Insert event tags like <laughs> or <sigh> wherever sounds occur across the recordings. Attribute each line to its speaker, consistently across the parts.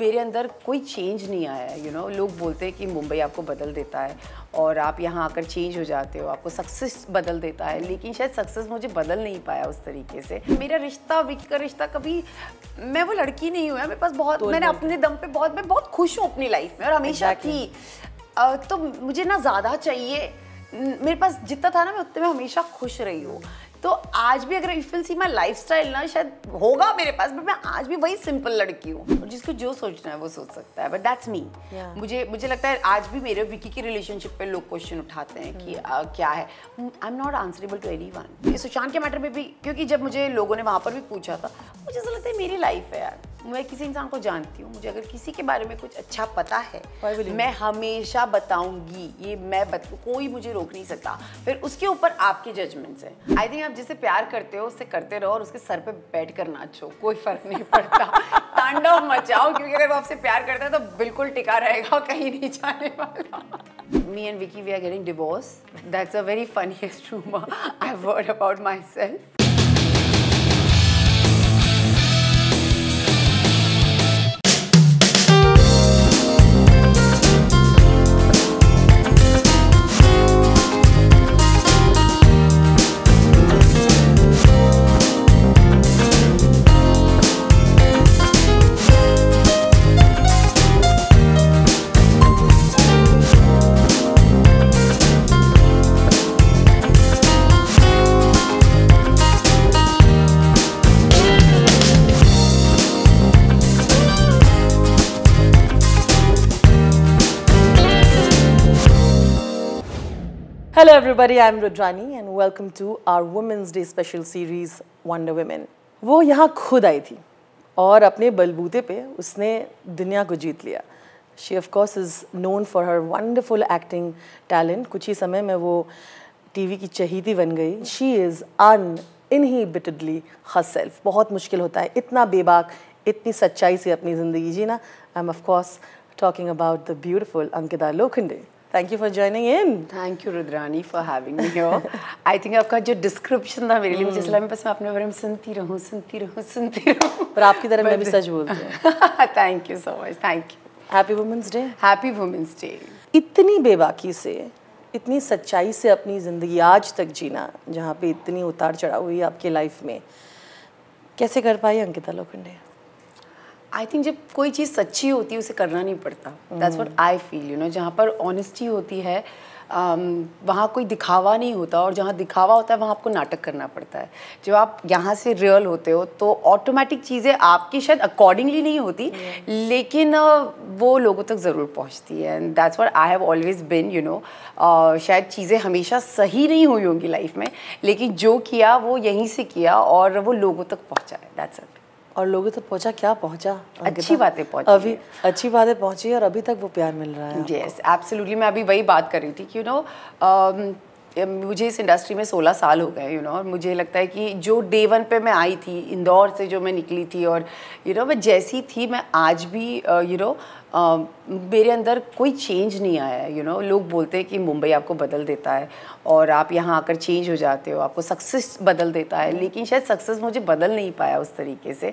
Speaker 1: मेरे अंदर कोई चेंज नहीं आया है यू नो लोग बोलते हैं कि मुंबई आपको बदल देता है और आप यहाँ आकर चेंज हो जाते हो आपको सक्सेस बदल देता है लेकिन शायद सक्सेस मुझे बदल नहीं पाया उस तरीके से मेरा रिश्ता विक्की का रिश्ता कभी मैं वो लड़की नहीं हुआ मेरे पास बहुत तो मैंने तो- अपने दम पे बहुत मैं बहुत खुश हूँ अपनी लाइफ में और हमेशा थी तो मुझे ना ज़्यादा चाहिए मेरे पास जितना था ना मैं उतने में हमेशा खुश रही हूँ तो आज भी अगर if will see my life style ना शायद होगा मेरे पास बट मैं आज भी वही सिंपल लड़की हूँ जिसको जो सोचना है वो सोच सकता है बट दैट्स मी मुझे मुझे लगता है आज भी मेरे विकी की रिलेशनशिप पे लोग क्वेश्चन उठाते हैं कि आ, hmm. क्या है I am not answerable to any anyone Sushant के मैटर में भी क्योंकि जब मुझे लोगों ने वहाँ पर भी पूछा था मुझे ऐसा लगता है मेरी लाइफ है यार मैं किसी इंसान को जानती हूँ मुझे अगर किसी के बारे में कुछ अच्छा पता है मैं हमेशा बताऊंगी ये मैं कोई मुझे रोक नहीं सकता फिर उसके ऊपर आपके जजमेंट्स हैं आई थिंक आप जिसे प्यार करते हो उससे करते रहो और उसके सर पे बैठ कर नाचो कोई फर्क नहीं पड़ता <laughs> तांडव मचाओ क्योंकि अगर वो आपसे प्यार करता है तो बिल्कुल टिका रहेगा कहीं नहीं जाने वाला and Vicky we are are getting divorced. That's a very funniest I word about myself
Speaker 2: everybody, I'm Rudrani and welcome to our Women's Day special series Wonder Women. वो यहाँ खुद आई थी और अपने बलबूते पे उसने दुनिया को जीत लिया she of course is known for her wonderful acting talent कुछ ही समय में वो टीवी की चहीती बन गई she is uninhibitedly herself बहुत मुश्किल होता है इतना बेबाक इतनी सच्चाई से अपनी ज़िंदगी जीना I am of course talking about the beautiful Ankita Lokhande thank you for joining in
Speaker 1: thank you Rudrani for having me here I think आपका जो डिस्क्रिप्शन था मेरे लिए मुझे hmm. मैं बस मैं अपने बारे में सुनती रहूँ सुनती रहूँ सुनती रहूँ पर आपकी तरह मैं भी सच बोलती हूँ thank you so much thank you happy women's day happy women's day इतनी बेबाकी से
Speaker 2: इतनी सच्चाई से अपनी ज़िंदगी आज तक जीना जहाँ पे इतनी उतार चढ़ाव हुई आपके लाइफ में कैसे कर पाई अंकिता लोखंडे
Speaker 1: आई थिंक जब कोई चीज़ सच्ची होती है उसे करना नहीं पड़ता that's what I feel you know जहाँ पर ऑनेस्टी होती है um, वहाँ कोई दिखावा नहीं होता और जहाँ दिखावा होता है वहाँ आपको नाटक करना पड़ता है जब आप यहाँ से रियल होते हो तो ऑटोमेटिक चीज़ें आपकी शायद अकॉर्डिंगली नहीं होती yeah. लेकिन uh, वो लोगों तक ज़रूर पहुँचती है and that's what I have always been you know शायद चीज़ें हमेशा सही नहीं हुई होंगी लाइफ में लेकिन जो किया वो यहीं से किया और वो लोगों तक पहुँचा है दैट्स इट और लोगों तक पहुंचा क्या पहुंचा अच्छी बातें पहुंची अभी
Speaker 2: अच्छी बातें पहुंची और अभी तक वो प्यार मिल रहा है यस
Speaker 1: एब्सोल्युटली मैं अभी वही बात कर रही थी कि um, यू नो मुझे इस इंडस्ट्री में 16 साल हो गए यू नो और मुझे लगता है कि जो डे वन पे मैं आई थी इंदौर से जो मैं निकली थी और यू नो मैं जैसी थी मैं आज भी यू uh, नो मेरे अंदर कोई चेंज नहीं आया यू नो लोग बोलते हैं कि मुंबई आपको बदल देता है और आप यहाँ आकर चेंज हो जाते हो आपको सक्सेस बदल देता है लेकिन शायद सक्सेस मुझे बदल नहीं पाया उस तरीके से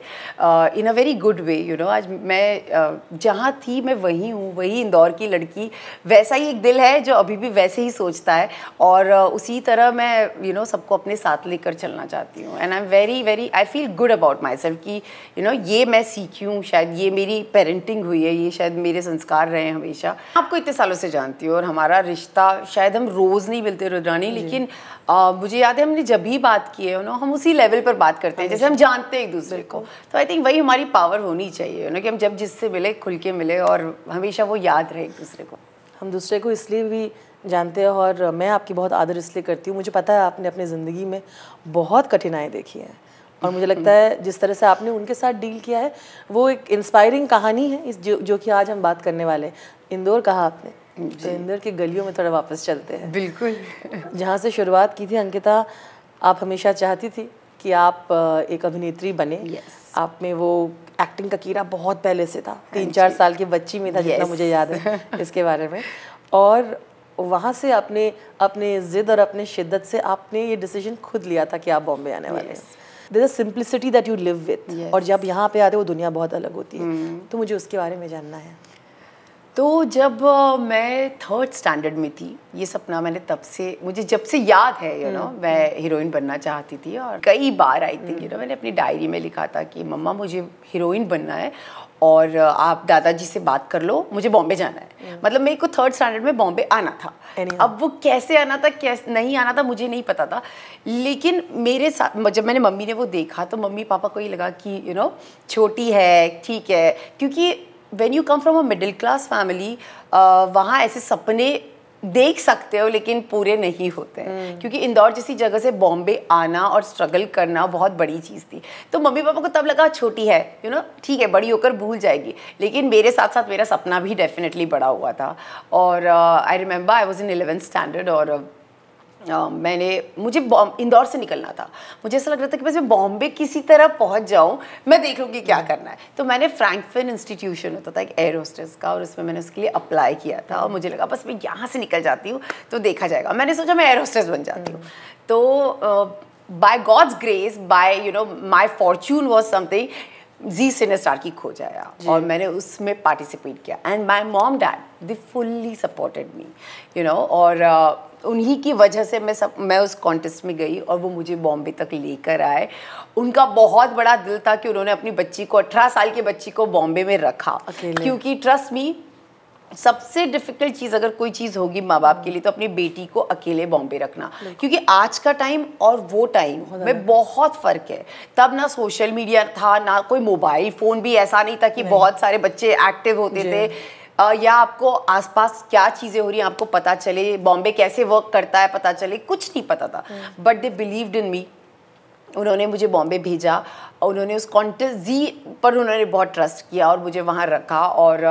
Speaker 1: in a very good way you know आज मैं जहाँ थी मैं वहीं हूँ वही इंदौर की लड़की वैसा ही एक दिल है जो अभी भी वैसे ही सोचता है और उसी तरह मैं यू नो सबको अपने साथ लेकर चलना चाहती हूँ and I am very very I feel good about myself कि यू नो ये मैं सीखी हूँ शायद ये मेरी पेरेंटिंग हुई है ये शायद शायद मेरे संस्कार रहे हैं हमेशा आपको इतने सालों से जानती हूँ और हमारा रिश्ता शायद हम रोज़ नहीं मिलते रुद्रानी लेकिन आ, मुझे याद है हमने जब भी बात की है ना हम उसी लेवल पर बात करते हैं हाँ जैसे हम जानते हैं एक दूसरे को तो आई थिंक वही हमारी पावर होनी चाहिए ना कि हम जब जिससे मिले खुल के मिले और हमेशा वो याद रहे एक दूसरे को हम दूसरे को इसलिए भी जानते हैं
Speaker 2: और मैं आपकी बहुत आदर इसलिए करती हूँ मुझे पता है आपने अपनी ज़िंदगी में बहुत कठिनाई देखी है और मुझे लगता है जिस तरह से आपने उनके साथ डील किया है वो एक इंस्पायरिंग कहानी है इस जो, जो कि आज हम बात करने वाले हैं इंदौर कहा आपने तो इंदौर की गलियों में थोड़ा वापस चलते हैं बिल्कुल जहाँ से शुरुआत की थी अंकिता आप हमेशा चाहती थी कि आप एक अभिनेत्री बने yes. आप में वो एक्टिंग का कीड़ा बहुत पहले से था हाँ तीन चार साल की बच्ची में था yes. जितना मुझे याद है <laughs> इसके बारे में और वहाँ से आपने अपने ज़िद और अपने शिद्दत से आपने ये डिसीजन खुद लिया था कि आप बॉम्बे आने वाले हैं their simplicity that you live with और जब यहाँ पे आते हो दुनिया बहुत अलग होती है हम्म। तो मुझे उसके बारे में जानना है
Speaker 1: तो जब मैं थर्ड स्टैंडर्ड में थी ये सपना मैंने तब से मुझे जब से याद है यू नो हम्म, मैं हीरोइन हम्म। बनना चाहती थी और कई बार आई थी यू नो मैंने अपनी डायरी में लिखा था कि मम्मा मुझे हीरोइन बनना है और आप दादाजी से बात कर लो मुझे बॉम्बे जाना है हम्म। मतलब मेरे को थर्ड स्टैंडर्ड में बॉम्बे आना था अब वो कैसे आना था कैसे नहीं आना था मुझे नहीं पता था लेकिन मेरे साथ जब मैंने मम्मी ने वो देखा तो मम्मी पापा को ये लगा कि यू नो छोटी है ठीक है क्योंकि when you come from a middle class family वहाँ ऐसे सपने देख सकते हो लेकिन पूरे नहीं होते हैं hmm. क्योंकि इंदौर जैसी जगह से बॉम्बे आना और स्ट्रगल करना बहुत बड़ी चीज़ थी तो मम्मी पापा को तब लगा छोटी है यू नो ठीक है बड़ी होकर भूल जाएगी लेकिन मेरे साथ साथ मेरा सपना भी डेफिनेटली बड़ा हुआ था और I remember I was in eleventh standard और uh, मैंने मुझे इंदौर से निकलना था मुझे ऐसा लग रहा था कि बस मैं बॉम्बे किसी तरह पहुंच जाऊं मैं देख लूँगी क्या हम्म। करना है तो मैंने फ्रैंकफिन इंस्टीट्यूशन होता था एक एयर होस्टेस का और उसमें मैंने उसके लिए अप्लाई किया था और मुझे लगा बस मैं यहाँ से निकल जाती हूँ तो देखा जाएगा मैंने सोचा मैं एयर होस्टेस बन जाती हूँ हम्म। तो by God's grace by you know my fortune was something Zee cine star की खोज आया और मैंने उसमें पार्टिसिपेट किया and my mom dad they fully supported me you know और uh, उन्हीं की वजह से मैं सब मैं उस कॉन्टेस्ट में गई और वो मुझे बॉम्बे तक लेकर आए उनका बहुत बड़ा दिल था कि उन्होंने अपनी बच्ची को अठारह साल की बच्ची को बॉम्बे में रखा क्योंकि ट्रस्ट मी सबसे डिफिकल्ट चीज़ अगर कोई चीज़ होगी माँ बाप के लिए तो अपनी बेटी को अकेले बॉम्बे रखना क्योंकि आज का टाइम और वो टाइम में बहुत फ़र्क है तब ना सोशल मीडिया था ना कोई मोबाइल फ़ोन भी ऐसा नहीं था कि बहुत सारे बच्चे एक्टिव होते थे या आपको आसपास क्या चीज़ें हो रही हैं आपको पता चले बॉम्बे कैसे वर्क करता है पता चले कुछ नहीं पता था बट दे बिलीव्ड इन मी उन्होंने मुझे बॉम्बे भेजा उन्होंने उस कॉन्टेस्ट जी पर उन्होंने बहुत ट्रस्ट किया और मुझे वहाँ रखा और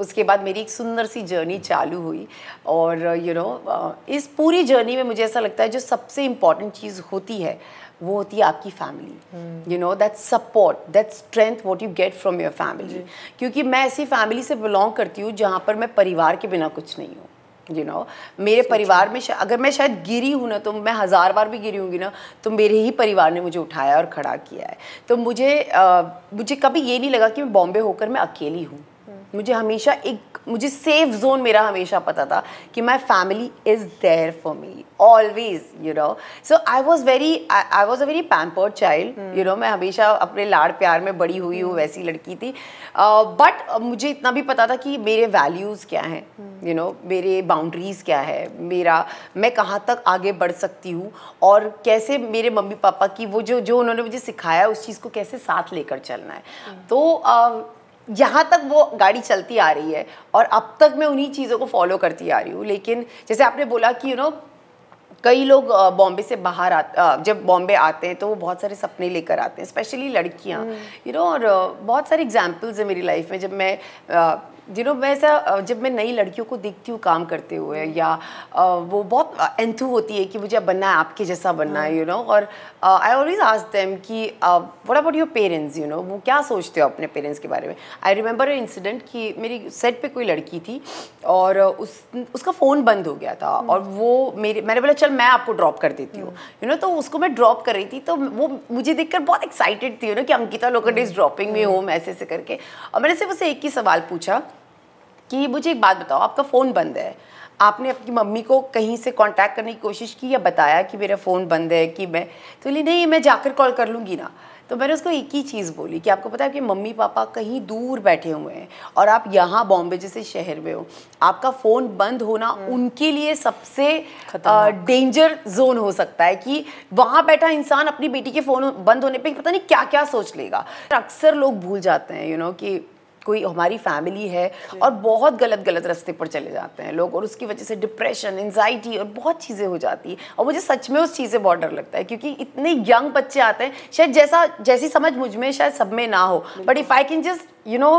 Speaker 1: उसके बाद मेरी एक सुंदर सी जर्नी चालू हुई और यू you नो know, इस पूरी जर्नी में मुझे ऐसा लगता है जो सबसे इम्पॉर्टेंट चीज़ होती है वो होती है आपकी family you know that support that strength what you get from your family क्योंकि मैं ऐसी फैमिली से बिलोंग करती हूँ जहाँ पर मैं परिवार के बिना कुछ नहीं हूँ यू नो मेरे परिवार में अगर मैं शायद गिरी हूँ ना तो मैं हज़ार बार भी गिरी हूँगी ना तो मेरे ही परिवार ने मुझे उठाया और खड़ा किया है तो मुझे आ, मुझे कभी ये नहीं लगा कि मैं बॉम्बे होकर मैं अकेली हूँ हम्म. मुझे हमेशा एक मुझे सेफ जोन मेरा हमेशा पता था कि my family is there for me always you know so I was very I was a very pampered child you know मैं हमेशा अपने लाड़ प्यार में बड़ी हुई हूँ hmm. वैसी लड़की थी बट uh, मुझे इतना भी पता था कि मेरे वैल्यूज़ क्या हैं यू hmm. नो मेरे बाउंड्रीज़ क्या है मेरा मैं कहाँ तक आगे बढ़ सकती हूँ और कैसे मेरे मम्मी पापा की वो जो जो उन्होंने मुझे सिखाया उस चीज़ को कैसे साथ लेकर चलना है hmm. तो uh, यहाँ तक वो गाड़ी चलती आ रही है और अब तक मैं उन्हीं चीज़ों को फॉलो करती आ रही हूँ लेकिन जैसे आपने बोला कि यू नो कई लोग बॉम्बे से बाहर आते जब बॉम्बे आते हैं तो वो बहुत सारे सपने लेकर आते हैं स्पेशली लड़कियाँ यू नो और बहुत सारे एग्जाम्पल्स हैं मेरी लाइफ में जब मैं जिनों मैं ऐसा जब मैं नई लड़कियों को देखती हूँ काम करते हुए या वो बहुत एंथू होती है कि मुझे बनना है आपके जैसा बनना है यू हाँ। नो और आई ऑलवेज आज देम कि what about your parents you know वो क्या सोचते हो अपने पेरेंट्स के बारे में आई रिमेंबर ए इंसिडेंट कि मेरी सेट पे कोई लड़की थी और उस उसका फ़ोन बंद हो गया था हम्म। और वो मेरे मैंने बोला चल मैं आपको ड्रॉप कर देती हूँ यू हम्म। नो तो उसको मैं ड्रॉप कर रही थी तो वो मुझे देख बहुत एक्साइटेड थी यू नो कि Ankita Lokhande is dropping me home ऐसे ऐसे करके और मैंने सिर्फ उसे एक ही सवाल पूछा कि मुझे एक बात बताओ आपका फ़ोन बंद है आपने अपनी मम्मी को कहीं से कांटेक्ट करने की कोशिश की या बताया कि मेरा फ़ोन बंद है कि मैं तो बोली नहीं मैं जाकर कॉल कर लूँगी ना तो मैंने उसको एक ही चीज़ बोली कि आपको पता है कि मम्मी पापा कहीं दूर बैठे हुए हैं और आप यहाँ बॉम्बे जैसे शहर में हो आपका फ़ोन बंद होना हम्म। उनके लिए सबसे डेंजर जोन हो सकता है कि वहाँ बैठा इंसान अपनी बेटी के फ़ोन बंद होने पे पता नहीं क्या क्या सोच लेगा अक्सर लोग भूल जाते हैं यू नो कि कोई हमारी फैमिली है और बहुत गलत गलत रास्ते पर चले जाते हैं लोग और उसकी वजह से डिप्रेशन एनजाइटी और बहुत चीज़ें हो जाती है और मुझे सच में उस चीज़ से बहुत डर लगता है क्योंकि इतने यंग बच्चे आते हैं शायद जैसा जैसी समझ मुझ में शायद सब में ना हो but if I can just you know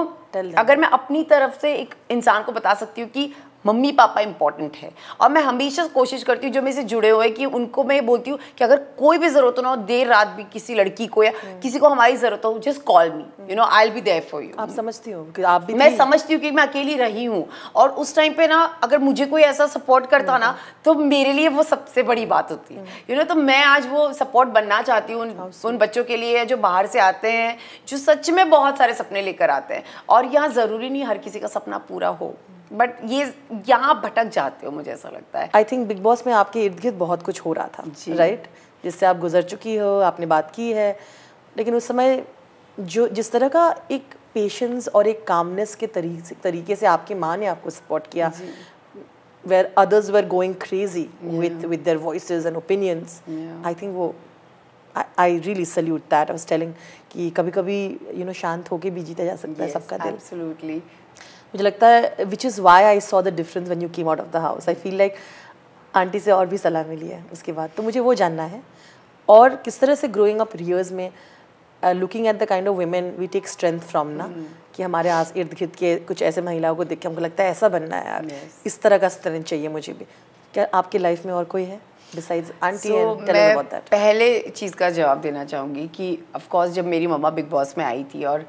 Speaker 1: अगर मैं अपनी तरफ से एक इंसान को बता सकती हूँ कि मम्मी पापा इंपॉर्टेंट है और मैं हमेशा कोशिश करती हूँ जो मेरे से जुड़े हुए कि उनको मैं बोलती हूँ कि अगर कोई भी ज़रूरत ना हो देर रात भी किसी लड़की को या हम्म। किसी को हमारी ज़रूरत हो just call me you know I be there for you आप समझती हो आप भी मैं समझती हूँ कि मैं अकेली रही हूँ और उस टाइम पे ना अगर मुझे कोई ऐसा सपोर्ट करता ना हम्म। तो मेरे लिए वो सबसे बड़ी बात होती है यू हम्म। नो तो मैं आज वो सपोर्ट बनना चाहती हूँ उन बच्चों के लिए जो बाहर से आते हैं जो सच में बहुत सारे सपने लेकर आते हैं और यहाँ ज़रूरी नहीं हर किसी का सपना पूरा हो बट ये यहाँ भटक जाते हो मुझे ऐसा लगता है आई थिंक बिग
Speaker 2: बॉस में आपके इर्द गिर्द बहुत कुछ हो रहा था राइट right? जिससे आप गुजर चुकी हो आपने बात की है लेकिन उस समय जो जिस तरह का एक पेशेंस और एक कामनेस के तरीके तरीके से आपकी माँ ने आपको सपोर्ट किया where others were going crazy with with their voice and opinions I think वो I really salute that I was telling कि कभी कभी यू नो शांत होके भी जीता जा सकता yes, है सबका दिल
Speaker 1: एब्सोल्युटली
Speaker 2: मुझे लगता है which is why I saw the difference when you came out of the house I feel like aunty से और भी सलाह मिली है उसके बाद तो मुझे वो जानना है और किस तरह से ग्रोइंग अप रियर्स में looking at the kind of women we take strength from ना hmm. कि हमारे आस इर्द गिर्द के कुछ ऐसे महिलाओं को देख के हमको लगता है ऐसा बनना है यार yes. इस तरह का स्ट्रेंथ चाहिए मुझे भी क्या आपके
Speaker 1: लाइफ में और कोई है बिसाइड्स आंटी so, मैं पहले चीज़ का जवाब देना चाहूँगी कि ऑफ कोर्स जब मेरी मम्मा बिग बॉस में आई थी और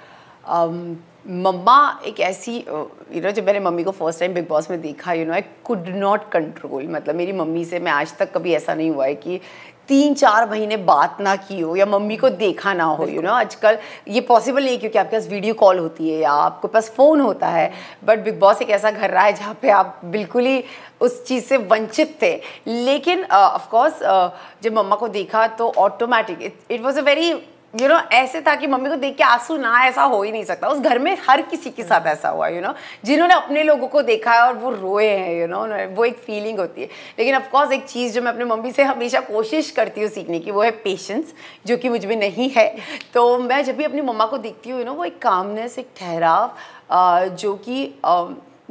Speaker 1: um, मम्मा एक ऐसी यू नो जब मैंने मम्मी को फर्स्ट टाइम बिग बॉस में देखा you know I could not control मतलब मेरी मम्मी से मैं आज तक कभी ऐसा नहीं हुआ है कि तीन चार महीने बात ना की हो या मम्मी को देखा ना हो यू नो आजकल ये पॉसिबल नहीं है क्योंकि आपके पास वीडियो कॉल होती है या आपके पास फ़ोन होता है बट बिग बॉस एक ऐसा घर रहा है जहाँ पे आप बिल्कुल ही उस चीज़ से वंचित थे लेकिन ऑफ uh, कोर्स uh, जब मम्मा को देखा तो automatic it was a very you you know know, ऐसे था कि मम्मी को देख के आंसू ना ऐसा हो ही नहीं सकता उस घर में हर किसी के साथ ऐसा हुआ यू you नो know? जिन्होंने अपने लोगों को देखा है और वो रोए हैं यू नो वो एक फीलिंग होती है लेकिन ऑफकोर्स एक चीज़ जो मैं अपने मम्मी से हमेशा कोशिश करती हूँ सीखने की वो है पेशेंस जो कि मुझ में नहीं है तो मैं जब भी अपनी मम्मा को देखती हूँ यू नो वो एक कामनेस एक ठहराव जो कि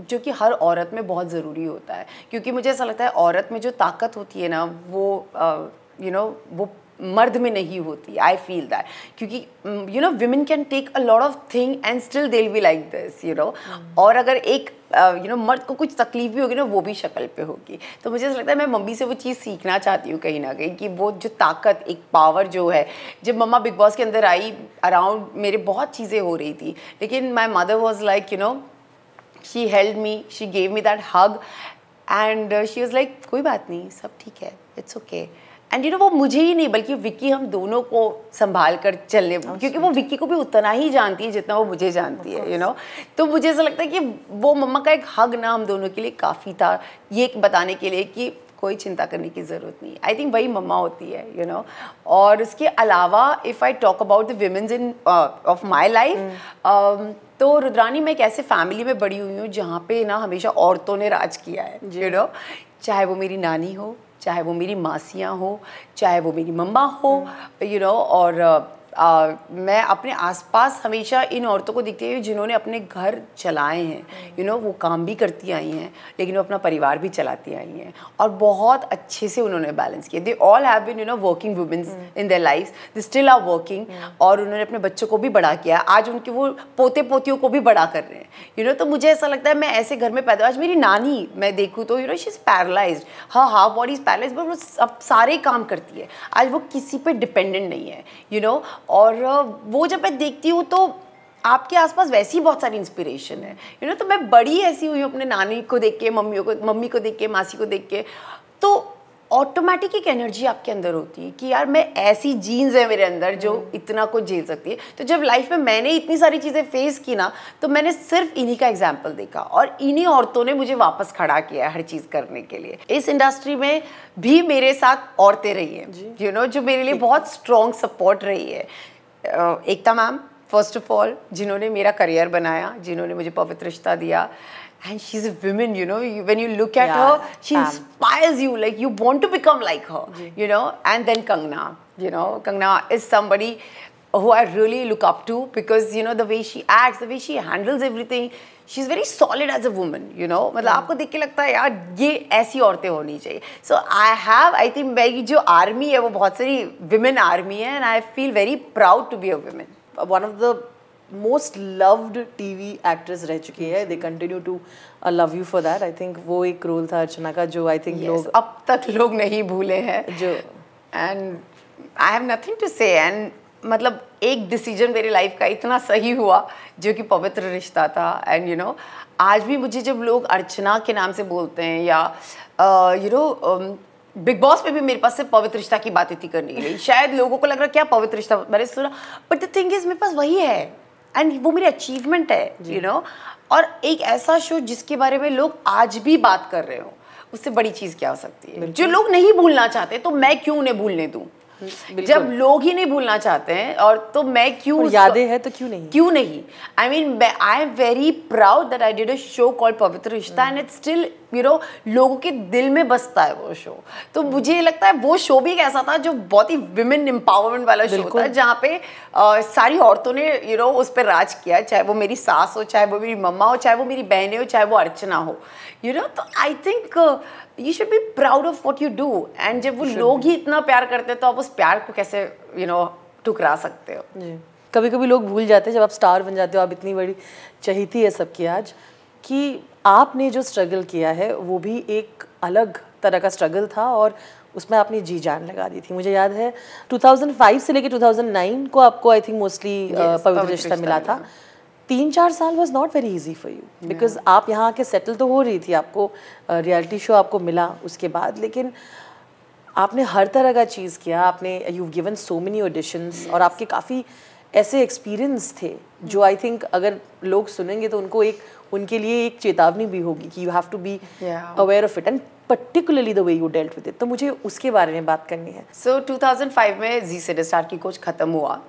Speaker 1: जो कि हर औरत में बहुत ज़रूरी होता है क्योंकि मुझे ऐसा लगता है औरत में जो ताकत होती है ना वो यू नो वो मर्द में नहीं होती आई फील दैट क्योंकि you know women can take a lot of thing and still they be like this you know और अगर एक यू uh, नो मर्द को कुछ तकलीफ भी होगी ना वो भी शक्ल पे होगी तो मुझे ऐसा लगता है मैं मम्मी से वो चीज़ सीखना चाहती हूँ कहीं ना कहीं कि वो जो ताकत एक पावर जो है जब मम्मा बिग बॉस के अंदर आई अराउंड मेरे बहुत चीज़ें हो रही थी लेकिन my mother was like you know she held me she gave me that hug and she was like कोई बात नहीं सब ठीक है it's okay okay. And you know वो मुझे ही नहीं बल्कि विक्की हम दोनों को संभाल कर चलने oh, क्योंकि वो विक्की को भी उतना ही जानती है जितना वो मुझे जानती है यू नो तो मुझे ऐसा लगता है कि वो मम्मा का एक हग ना हम दोनों के लिए काफ़ी था ये बताने के लिए कि कोई चिंता करने की ज़रूरत नहीं आई थिंक वही मम्मा होती है यू you नो know? और उसके अलावा if I talk about the women's in of my life तो रुद्रानी मैं एक ऐसे फैमिली में बड़ी हुई हूँ जहाँ पे ना हमेशा औरतों ने राज किया है यू नो चाहे वो मेरी नानी हो चाहे वो मेरी मासियाँ हो चाहे वो मेरी मम्मा हो यू हम्म। नो और uh, आ, मैं अपने आसपास हमेशा इन औरतों को दिखती हूँ जिन्होंने अपने घर चलाए हैं you hmm. you know know, वो काम भी करती आई हैं लेकिन वो अपना परिवार भी चलाती आई हैं और बहुत अच्छे से उन्होंने बैलेंस किया they all have been you know working women's in their life they still are working और उन्होंने अपने बच्चों को भी बड़ा किया आज उनके वो पोते पोतियों को भी बड़ा कर रहे हैं यू you नो know, तो मुझे ऐसा लगता है मैं ऐसे घर में पैदा आज मेरी नानी मैं देखूँ तो you know she is paralysed हाँ half body is paralysed but वो सब सारे काम करती है आज वो किसी पर डिपेंडेंट नहीं है यू you नो know, और वो जब मैं देखती हूँ तो आपके आसपास वैसी बहुत सारी इंस्पिरेशन है यू you नो know, तो मैं बड़ी ऐसी हुई हूँ अपने नानी को देख के मम्मी को मम्मी को देख के मासी को देख के तो ऑटोमेटिक एक एनर्जी आपके अंदर होती है कि यार मैं ऐसी जीन्स है मेरे अंदर जो हम्म। इतना कुछ झेल सकती है तो जब लाइफ में मैंने इतनी सारी चीज़ें फेस की ना तो मैंने सिर्फ इन्हीं का एग्जाम्पल देखा और इन्हीं औरतों ने मुझे वापस खड़ा किया हर चीज़ करने के लिए इस इंडस्ट्री में भी मेरे साथ औरतें रही हैं यू नो जो मेरे लिए बहुत स्ट्रॉन्ग सपोर्ट रही है Ekta ma'am first of all जिन्होंने मेरा करियर बनाया जिन्होंने मुझे पवित्र रिश्ता दिया and she's a woman you know you, when you look at yeah, her she inspires you like you want to become like her you know and then kangna you know kangna is somebody who i really look up to because you know the way she acts the way she handles everything she's very solid as a woman you know मतलब आपको देख के लगता है यार ये ऐसी औरतें होनी चाहिए So I have, I think मेरी जो army है वो बहुत सारी women army है and I feel very proud to be a woman. One of the most loved TV actress रह चुकी है
Speaker 2: they continue to love you for that I think वो एक रोल था अर्चना का जो आई थिंक yes, लोग अब
Speaker 1: तक लोग नहीं भूले हैं जो and I have nothing to say and मतलब एक डिसीजन मेरी लाइफ का इतना सही हुआ जो कि पवित्र रिश्ता था एंड यू नो आज भी मुझे जब लोग अर्चना के नाम से बोलते हैं या यू नो बिग बॉस में भी मेरे पास से पवित्र रिश्ता की बातें थी करने के लिए शायद लोगों को लग रहा क्या पवित्र रिश्ता मैंने सुना बट द थिंग इज मेरे पास वही है एंड वो मेरी अचीवमेंट है यू नो और एक ऐसा शो जिसके बारे में लोग आज भी बात कर रहे हो उससे बड़ी चीज़ क्या हो सकती है जो लोग नहीं भूलना चाहते तो मैं क्यों उन्हें भूलने दूँ जब लोग ही नहीं भूलना चाहते हैं और तो मैं क्यों यादें हैं तो क्यों नहीं क्यों नहीं I mean I am very proud that I did a show call Pavitra Rishta and it's still you know लोगों के दिल में बसता है वो शो तो hmm. मुझे लगता है वो शो भी एक ऐसा था जो बहुत ही विमेन एम्पावरमेंट वाला शो था जहाँ पे आ, सारी औरतों ने यू नो उस पर राज किया चाहे वो मेरी सास हो चाहे वो मेरी मम्मा हो चाहे वो मेरी बहनें हो चाहे वो अर्चना हो यू नो तो I think you should be proud of what you do and जब वो लोग ही इतना प्यार करते हैं तो आप उस प्यार को कैसे यू नो ठुकरा
Speaker 2: सकते हो जी कभी कभी लोग भूल जाते हैं जब आप स्टार बन जाते हो आप इतनी बड़ी चहीती है सबकी आज कि आपने जो स्ट्रगल किया है वो भी एक अलग तरह का स्ट्रगल था और उसमें आपने जी जान लगा दी थी मुझे याद है 2005 से लेकर 2009 को आपको आई थिंक मोस्टली पवित्र रिश्ता मिला था, था। तीन चार साल was not very easy for you because आप यहाँ आके सेटल तो हो रही थी आपको रियलिटी uh, शो आपको मिला उसके बाद लेकिन आपने हर तरह का चीज़ किया आपने you given so many auditions और आपके काफ़ी ऐसे एक्सपीरियंस थे जो आई hmm. थिंक अगर लोग सुनेंगे तो उनको एक उनके लिए एक चेतावनी भी होगी कि you have to be
Speaker 1: aware
Speaker 2: of it and particularly the way you dealt with
Speaker 1: it तो मुझे उसके बारे में बात करनी है सो so, 2005 में जी स्टार की कोच ख़त्म हुआ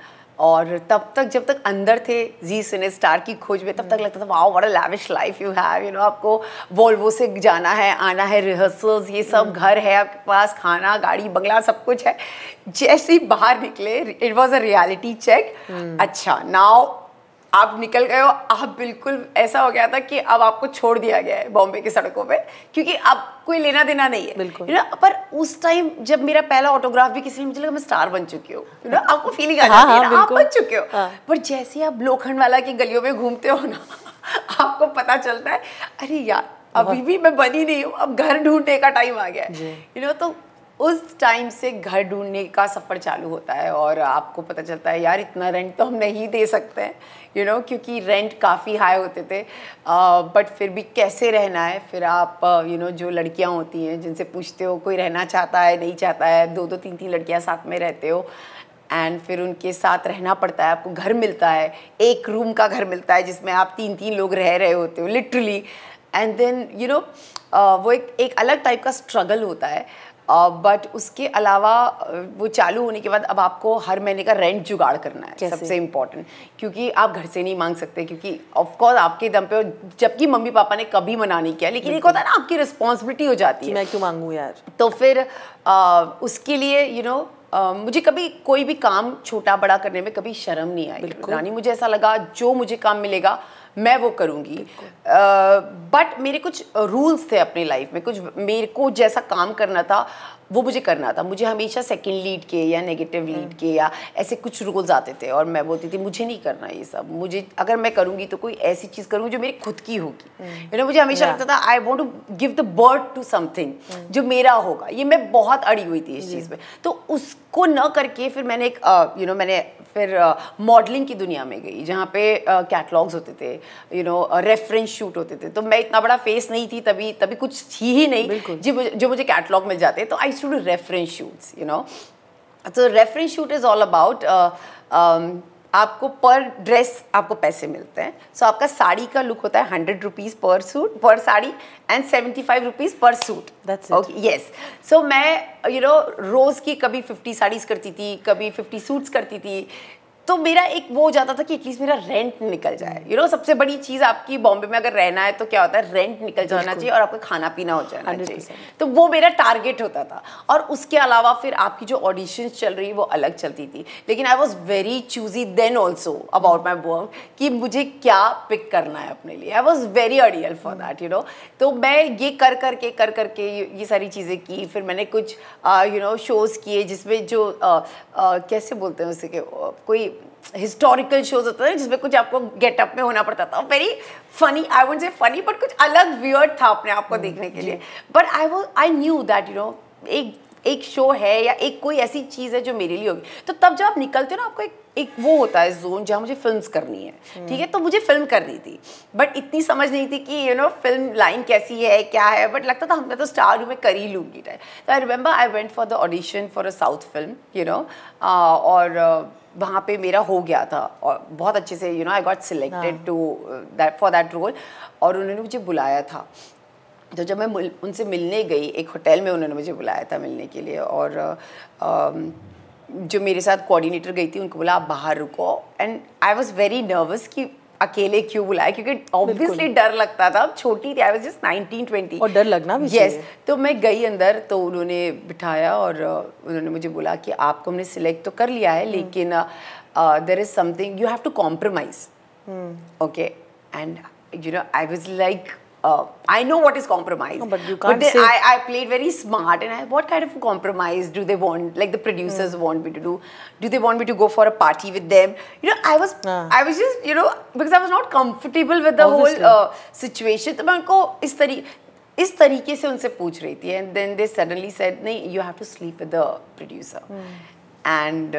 Speaker 1: और तब तक जब तक अंदर थे जी सिने स्टार की खोज में तब तक हम्म। लगता था wow what a lavish life you have you know आपको वोल्वो से जाना है आना है रिहर्सल्स ये सब हम्म। घर है आपके पास खाना गाड़ी बंगला सब कुछ है जैसे ही बाहर निकले it was a reality check अच्छा नाउ आप निकल गए हो आप बिल्कुल ऐसा हो गया था कि अब आपको छोड़ दिया गया है बॉम्बे की सड़कों पे क्योंकि अब कोई लेना देना नहीं है बिल्कुल ना पर उस टाइम जब मेरा पहला ऑटोग्राफ भी किसी ने मुझे लगा मैं स्टार बन चुकी हूँ हाँ, हाँ, ना आपको फीलिंग आ जाती है आप बन चुके हो हाँ। पर जैसे आप लोखंड वाला की गलियों में घूमते हो ना <laughs> आपको पता चलता है अरे यार अभी भी मैं बनी नहीं हूँ अब घर ढूंढने का टाइम आ गया है यू नो तो उस टाइम से घर ढूंढने का सफ़र चालू होता है और आपको पता चलता है यार इतना रेंट तो हम नहीं दे सकते हैं यू you नो know, क्योंकि रेंट काफ़ी हाई होते थे बट फिर भी कैसे रहना है फिर आप यू नो you know, जो लड़कियां होती हैं जिनसे पूछते हो कोई रहना चाहता है नहीं चाहता है दो दो तीन तीन लड़कियां साथ में रहते हो एंड फिर उनके साथ रहना पड़ता है आपको घर मिलता है एक रूम का घर मिलता है जिसमें आप तीन तीन लोग रह रहे होते हो literally and then you know वो एक एक अलग टाइप का स्ट्रगल होता है बट उसके अलावा वो चालू होने के बाद अब आपको हर महीने का रेंट जुगाड़ करना है सबसे इम्पोर्टेंट क्योंकि आप घर से नहीं मांग सकते क्योंकि ऑफकोर्स आपके दम पे जबकि मम्मी पापा ने कभी मना नहीं किया लेकिन एक होता है ना आपकी रिस्पॉन्सिबिलिटी हो जाती है मैं क्यों मांगू यार तो फिर उसके लिए you you know know, Uh, मुझे कभी कोई भी काम छोटा बड़ा करने में कभी शर्म नहीं आई रानी मुझे ऐसा लगा जो मुझे काम मिलेगा मैं वो करूँगी बट मेरे कुछ रूल्स थे अपनी लाइफ में कुछ मेरे को जैसा काम करना था वो मुझे करना था मुझे हमेशा सेकंड लीड के या नेगेटिव लीड हम्म। के या ऐसे कुछ रोल्स आते थे और मैं बोलती थी मुझे नहीं करना ये सब मुझे अगर मैं करूँगी तो कोई ऐसी चीज़ करूँगी जो मेरी खुद की होगी यू हम्म। नो मुझे हमेशा लगता था I want to give the bird to something जो मेरा होगा ये मैं बहुत अड़ी हुई थी इस चीज़ में तो उसको न करके फिर मैंने एक यू नो मैंने फिर मॉडलिंग की दुनिया में गई जहाँ पे कैटलॉग्स होते थे यू नो रेफरेंस शूट होते थे तो मैं इतना बड़ा फेस नहीं थी तभी तभी कुछ थी ही नहीं जी मुझे जो मुझे कैटलॉग मिल जाते तो I should reference shoots you know तो reference shoot is all about आपको पर ड्रेस आपको पैसे मिलते हैं सो so, आपका साड़ी का लुक होता है hundred rupees per suit per sari and seventy five rupees per suit okay yes so मैं यू you नो know, रोज़ की कभी फिफ्टी साड़ीज़ करती थी कभी फिफ्टी सूट्स करती थी तो मेरा एक वो हो जाता था कि एटलीस्ट मेरा रेंट निकल जाए you hmm. you know know, सबसे बड़ी चीज़ आपकी बॉम्बे में अगर रहना है तो क्या होता है रेंट निकल जाना चाहिए और आपका खाना पीना हो जाना चाहिए तो वो मेरा टारगेट होता था और उसके अलावा फिर आपकी जो ऑडिशन चल रही वो अलग चलती थी लेकिन I was very choosy then also about my work कि मुझे क्या पिक करना है अपने लिए I was very ideal for that you know तो मैं ये कर करके कर करके कर ये सारी चीज़ें की फिर मैंने कुछ यू नो शोज़ किए जिसमें जो uh, uh, कैसे बोलते हैं उसे uh, कोई हिस्टोरिकल शोज होता था जिसमें कुछ आपको गेटअप में होना पड़ता था very funny I would say funny but कुछ अलग वियर्ड था अपने आप को हम्म, देखने के लिए बट आई वो I knew that you know एक एक शो है या एक कोई ऐसी चीज़ है जो मेरे लिए होगी तो तब जब आप निकलते हो ना आपको एक एक वो होता है जोन जहाँ मुझे फिल्म करनी है हम्म। ठीक है तो मुझे फिल्म करनी थी बट इतनी समझ नहीं थी कि यू नो फिल्म लाइन कैसी है क्या है बट लगता था हमने तो स्टार में कर ही लूँगी तो I remember I went for the audition for a south film you know और वहाँ पे मेरा हो गया था और बहुत अच्छे से you know I got selected to that for that role और उन्होंने मुझे बुलाया था तो जब मैं उनसे मिलने गई एक होटल में उन्होंने मुझे बुलाया था मिलने के लिए और आ, जो मेरे साथ कोऑर्डिनेटर गई थी उनको बोला आप बाहर रुको and I was very nervous कि अकेले क्यों बुलाया क्योंकि ऑब्वियसली डर लगता था अब छोटी थी I was just nineteen twenty और डर लगना भी यस yes, तो मैं गई अंदर तो उन्होंने बिठाया और उन्होंने मुझे बोला कि आपको हमने सिलेक्ट तो कर लिया है हम्म। लेकिन there is something you have to compromise okay and you know I was like uh, I know what is compromise. No, but you can't but then say I, I played very smart and I, what kind of compromise do they want, like the producers mm. want me to do? Do they want me to go for a party with them? You know, I was, ah. I was just, you know, because I was not comfortable with the Obviously. whole uh, situation. So I उनको इस तरी इस तरीके से उनसे पूछ रही थी and then they suddenly said नहीं you have to sleep with the producer and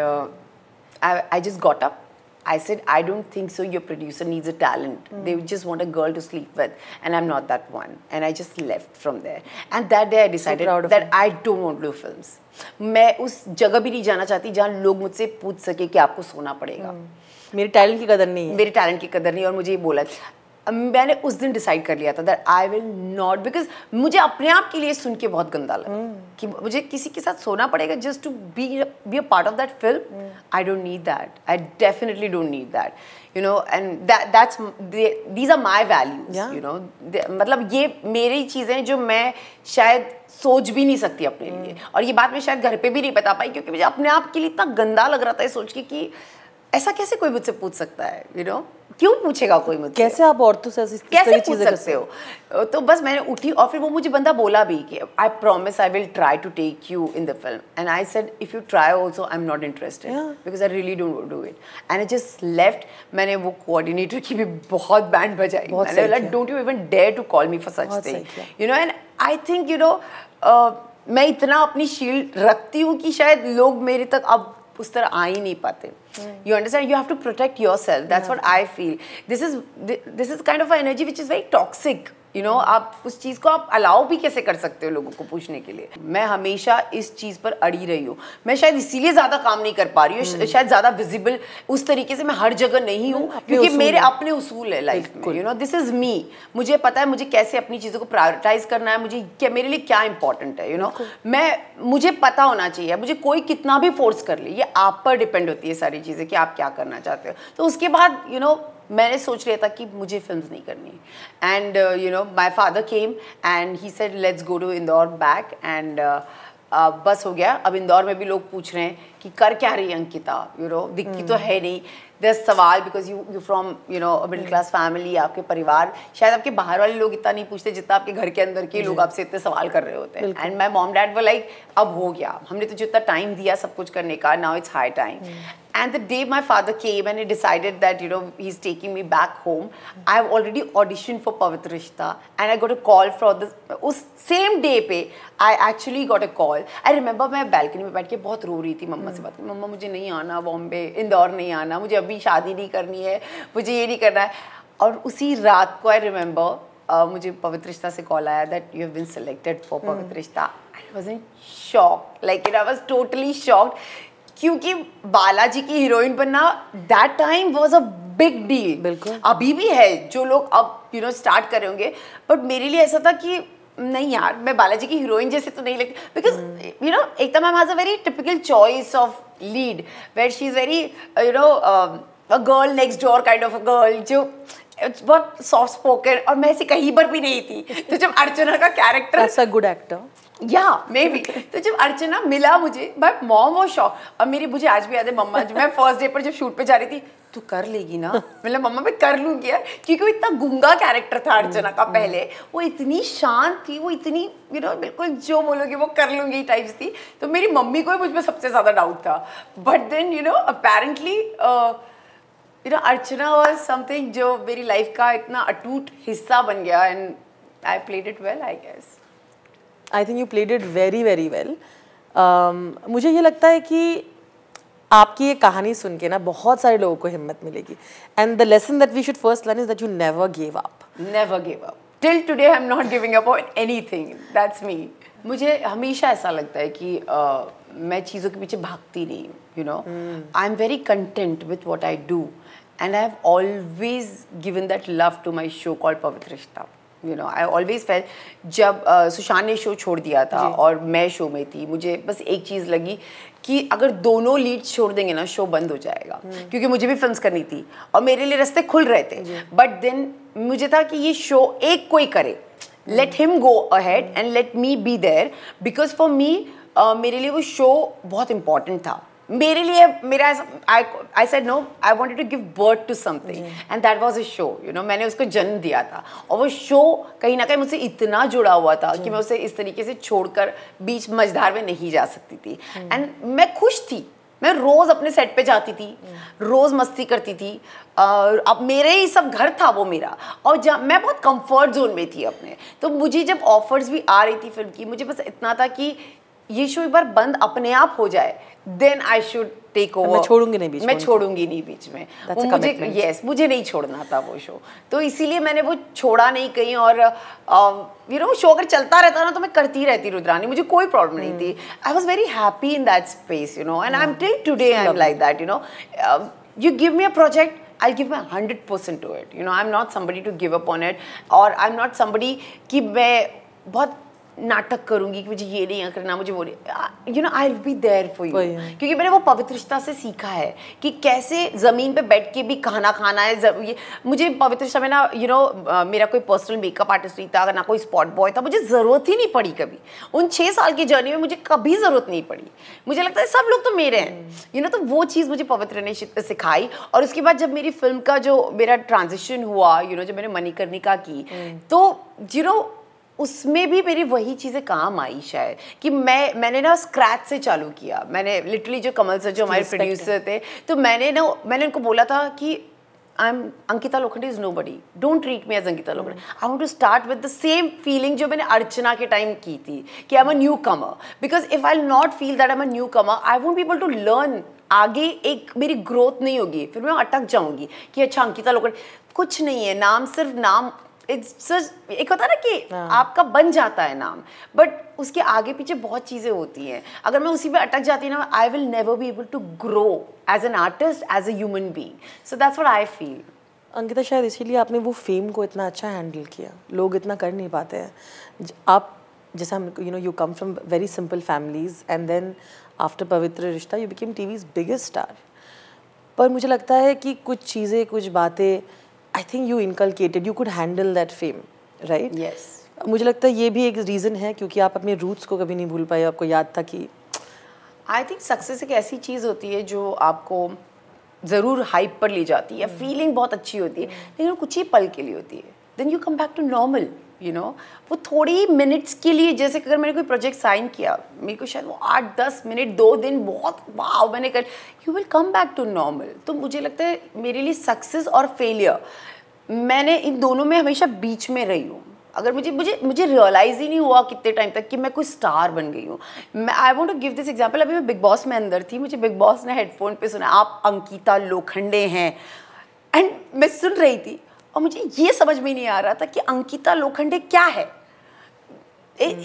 Speaker 1: I I just got up I said, I don't think so. Your producer needs a talent. Mm. They just want a girl to sleep with. And I'm not that one. And I just left from there. And that day I decided so that him. I don't want to do films. I don't want to go to जहाँ place where people सके कि आपको सोना पड़ेगा hmm. मेरे talent की कदर नहीं है मेरे टैलेंट मैंने उस दिन डिसाइड कर लिया था that I will not because मुझे अपने आप के लिए सुन के बहुत गंदा लगा mm. कि मुझे किसी के साथ सोना पड़ेगा just to be be a part of that film I don't need that I definitely don't need that you know and that's these are my values you know मतलब ये मेरी चीज़ें जो मैं शायद सोच भी नहीं सकती अपने mm. लिए hmm. और ये बात मैं शायद घर पर भी नहीं बता पाई क्योंकि मुझे अपने आप के लिए इतना गंदा लग रहा था सोच के कि ऐसा कैसे कोई मुझसे पूछ सकता है यू you नो know? क्यों पूछेगा कोई मुझसे कैसे आप औरतों से ऐसी कैसे पूछ सकते हो तो बस मैंने उठी और फिर वो मुझे बंदा बोला भी कि I promise I will try to take you in the film and I said if you try also I am not interested because I really don't do it and I just left मैंने वो coordinator की भी बहुत band बजाई don't you even dare to call me for such thing you know and I think you know मैं इतना अपनी shield रखती हूँ कि शायद लोग मेरे तक अब उस तरह आ ही नहीं पाते you understand you have to protect yourself that's what I feel this is this is kind of energy which is very toxic you you know know, आप उस चीज़ को आप अलाउ भी कैसे कर सकते हो लोगों को पूछने के लिए मैं हमेशा इस चीज़ पर अड़ी रही हूँ मैं शायद इसीलिए ज़्यादा काम नहीं कर पा रही हूँ हम्म। शायद ज़्यादा विजिबल उस तरीके से मैं हर जगह नहीं हूँ क्योंकि मेरे अपने उसूल है लाइफ में you know this is me मुझे पता है मुझे कैसे अपनी चीज़ों को प्रायोरिटाइज करना है मुझे क्या मेरे लिए क्या इंपॉर्टेंट है यू you नो know? मैं मुझे पता होना चाहिए मुझे कोई कितना भी फोर्स कर ले ये आप पर डिपेंड होती है सारी चीज़ें कि आप क्या करना चाहते हो तो उसके बाद यू नो मैंने सोच लिया था कि मुझे फिल्म नहीं करनी and you know my father came and he said let's go to Indore back and बस हो गया अब इंदौर में भी लोग पूछ रहे हैं कि कर क्या रही अंकिता यू नो दिखती तो hmm. है नहीं दस सवाल because you you from you know middle class family आपके परिवार शायद आपके बाहर वाले लोग इतना नहीं पूछते जितना आपके घर के अंदर के लोग आपसे इतने सवाल कर रहे होते हैं and my mom dad were like अब हो गया हमने तो जितना टाइम दिया सब कुछ करने का now it's high time And the day my father came and he decided that, you know, he's taking me back home, I've already auditioned for Pavitrishta and I got a call for this. उस same day पे I actually got a call I remember मैं balcony में बैठ के बहुत रो रही थी मम्मा से hmm. बात मम्मा मुझे नहीं आना बॉम्बे इंदौर नहीं आना मुझे अभी शादी नहीं करनी है मुझे ये नहीं करना है और उसी रात को आई रिमेंबर Uh, मुझे पवित्र रिश्ता से कॉल आया that you have been selected for Pavitra Rishta I was in shock like it I was totally shocked क्योंकि बालाजी की हीरोइन बनना that time was a big deal बिल्कुल अभी भी है जो लोग अब यू नो स्टार्ट कर रहे होंगे बट मेरे लिए ऐसा था कि नहीं यार मैं बालाजी की हीरोइन जैसे तो नहीं लगती because you know Ekta ma'am has a very typical choice of lead where she is very you know a girl next door kind of a girl जो बहुत सॉफ्ट स्पोकन और मैं ऐसी कहीं पर भी नहीं थी तो जब अर्चना का कैरेक्टर गुड एक्टर या मे बी <laughs> तो जब अर्चना मिला मुझे बट मॉम वो शॉक अब मेरी मुझे आज भी याद है मम्मा मैं फर्स्ट डे पर जब शूट पे जा रही थी तो कर लेगी ना <laughs> मतलब मम्मा मैं कर लूँगी यार क्योंकि वो इतना गुंगा कैरेक्टर था अर्चना का mm, mm. पहले वो इतनी शांत थी वो इतनी यू नो बिल्कुल जो बोलोगे वो कर लूँगी टाइप्स थी तो मेरी मम्मी को मुझ में सबसे ज़्यादा डाउट था but then you know apparently you know Archana was something जो मेरी लाइफ का इतना अटूट हिस्सा बन गया and I played it well I guess
Speaker 2: I think you played it very very well मुझे ये लगता है कि आपकी ये कहानी सुन के ना बहुत सारे
Speaker 1: लोगों को हिम्मत मिलेगी and the lesson that we should first learn is that you never give up never give up till today I am not giving up on anything that's me मुझे हमेशा ऐसा लगता है कि uh, मैं चीज़ों के पीछे भागती नहीं you know I am very content with what I do and I have always given that love to my show call Pavitra Rishta you know I always felt जब सुशांत ने शो छोड़ दिया था और मैं शो में थी मुझे बस एक चीज़ लगी कि अगर दोनों लीड छोड़ देंगे ना शो बंद हो जाएगा हम्म। क्योंकि मुझे भी फिल्म करनी थी और मेरे लिए रास्ते खुल रहे थे बट देन मुझे था कि ये शो एक कोई करे let him go ahead and let me be there because for me मेरे लिए वो शो बहुत इम्पॉर्टेंट था मेरे लिए मेरा I said no I wanted to give birth to something and that was a show you know मैंने उसको जन्म दिया था और वो शो कहीं ना कहीं मुझसे इतना जुड़ा हुआ था कि मैं उसे इस तरीके से छोड़कर बीच मझधार में नहीं जा सकती थी एंड मैं खुश थी मैं रोज़ अपने सेट पे जाती थी रोज़ मस्ती करती थी और अब मेरे ही सब घर था वो मेरा और जब मैं बहुत कंफर्ट जोन में थी अपने तो मुझे जब ऑफर्स भी आ रही थी फिल्म की मुझे बस इतना था कि ये शो एक बार बंद अपने आप हो जाए then I should take over मैं छोड़ूंगी नहीं बीच मैं छोड़ूंगी नहीं बीच में वो मुझे यस yes, मुझे नहीं छोड़ना था वो शो तो इसीलिए मैंने वो छोड़ा नहीं कहीं और यू नो शो अगर चलता रहता ना तो मैं करती रहती रुद्रानी मुझे कोई प्रॉब्लम नहीं थी I was very happy in that space you know and I am till today I am like that you know you give me a project I'll give my 100% to it. You know, I'm not somebody to give up on it, or I'm not somebody कि मैं बहुत नाटक करूंगी कि मुझे ये नहीं करना मुझे वो नहीं you know I be there for you क्योंकि मैंने वो पवित्रता से सीखा है कि कैसे ज़मीन पे बैठ के भी खाना खाना है ये मुझे पवित्रता में ना यू you नो know, मेरा कोई पर्सनल मेकअप आर्टिस्ट नहीं था ना कोई स्पॉट बॉय था मुझे ज़रूरत ही नहीं पड़ी कभी उन छः साल की जर्नी में मुझे कभी ज़रूरत नहीं पड़ी मुझे लगता है सब लोग तो मेरे हैं you hmm. Know you know, तो वो चीज़ मुझे पवित्र ने सिखाई और उसके बाद जब मेरी फिल्म का जो मेरा ट्रांजिशन हुआ यू you नो know, जब मैंने मनिकर्णिका की हम्म। तो यू you नो know, उसमें भी मेरी वही चीज़ें काम आई शायद कि मैं मैंने ना स्क्रैच से चालू किया मैंने लिटरली जो कमल सर जो हमारे प्रोड्यूसर थे तो मैंने ना मैंने उनको बोला था कि I am Ankita Lokhande is nobody don't treat me as Ankita Lokhande I want to start with the same feeling जो मैंने अर्चना के टाइम की थी कि I am a newcomer because if I not feel that I am a newcomer I won't be able to learn आगे एक मेरी growth नहीं होगी फिर मैं अटक जाऊंगी कि अच्छा अंकिता लोखंडे कुछ नहीं है नाम सिर्फ नाम इट्स एक होता है ना कि हाँ। आपका बन जाता है नाम बट उसके आगे पीछे बहुत चीज़ें होती हैं अगर मैं उसी पे अटक जाती ना I will never be able to grow as an artist as a human
Speaker 2: being so that's what I feel Ankita शायद इसीलिए आपने वो फेम को इतना अच्छा हैंडल किया लोग इतना कर नहीं पाते हैं आप जैसा हम you know you come from very simple families and then after Pavitra Rishta you became TV's biggest star पर मुझे लगता है कि कुछ चीज़ें कुछ बातें I think you inculcated you could handle that fame right yes मुझे लगता है ये भी एक रीज़न है क्योंकि आप अपने रूट्स को कभी नहीं भूल पाए आपको याद था
Speaker 1: कि आई थिंक सक्सेस एक ऐसी चीज़ होती है जो आपको ज़रूर हाइप पर ले जाती है फीलिंग hmm. बहुत अच्छी होती है लेकिन कुछ ही पल के लिए होती है then you come back to normal you know वो थोड़ी मिनट्स के लिए जैसे अगर मैंने कोई प्रोजेक्ट साइन किया मेरे को शायद वो आठ दस मिनट दो दिन बहुत वाह मैंने कर you will come back to normal तो मुझे लगता है मेरे लिए सक्सेस और फेलियर मैंने इन दोनों में हमेशा बीच में रही हूँ अगर मुझे मुझे मुझे रियलाइज़ ही नहीं हुआ कितने टाइम तक कि मैं कोई स्टार बन गई हूँ मैं I want to give this example अभी मैं बिग बॉस में अंदर थी मुझे बिग बॉस ने हेडफोन पे सुना आप अंकिता लोखंडे हैं एंड मैं सुन रही थी और मुझे ये समझ में नहीं आ रहा था कि अंकिता लोखंडे क्या है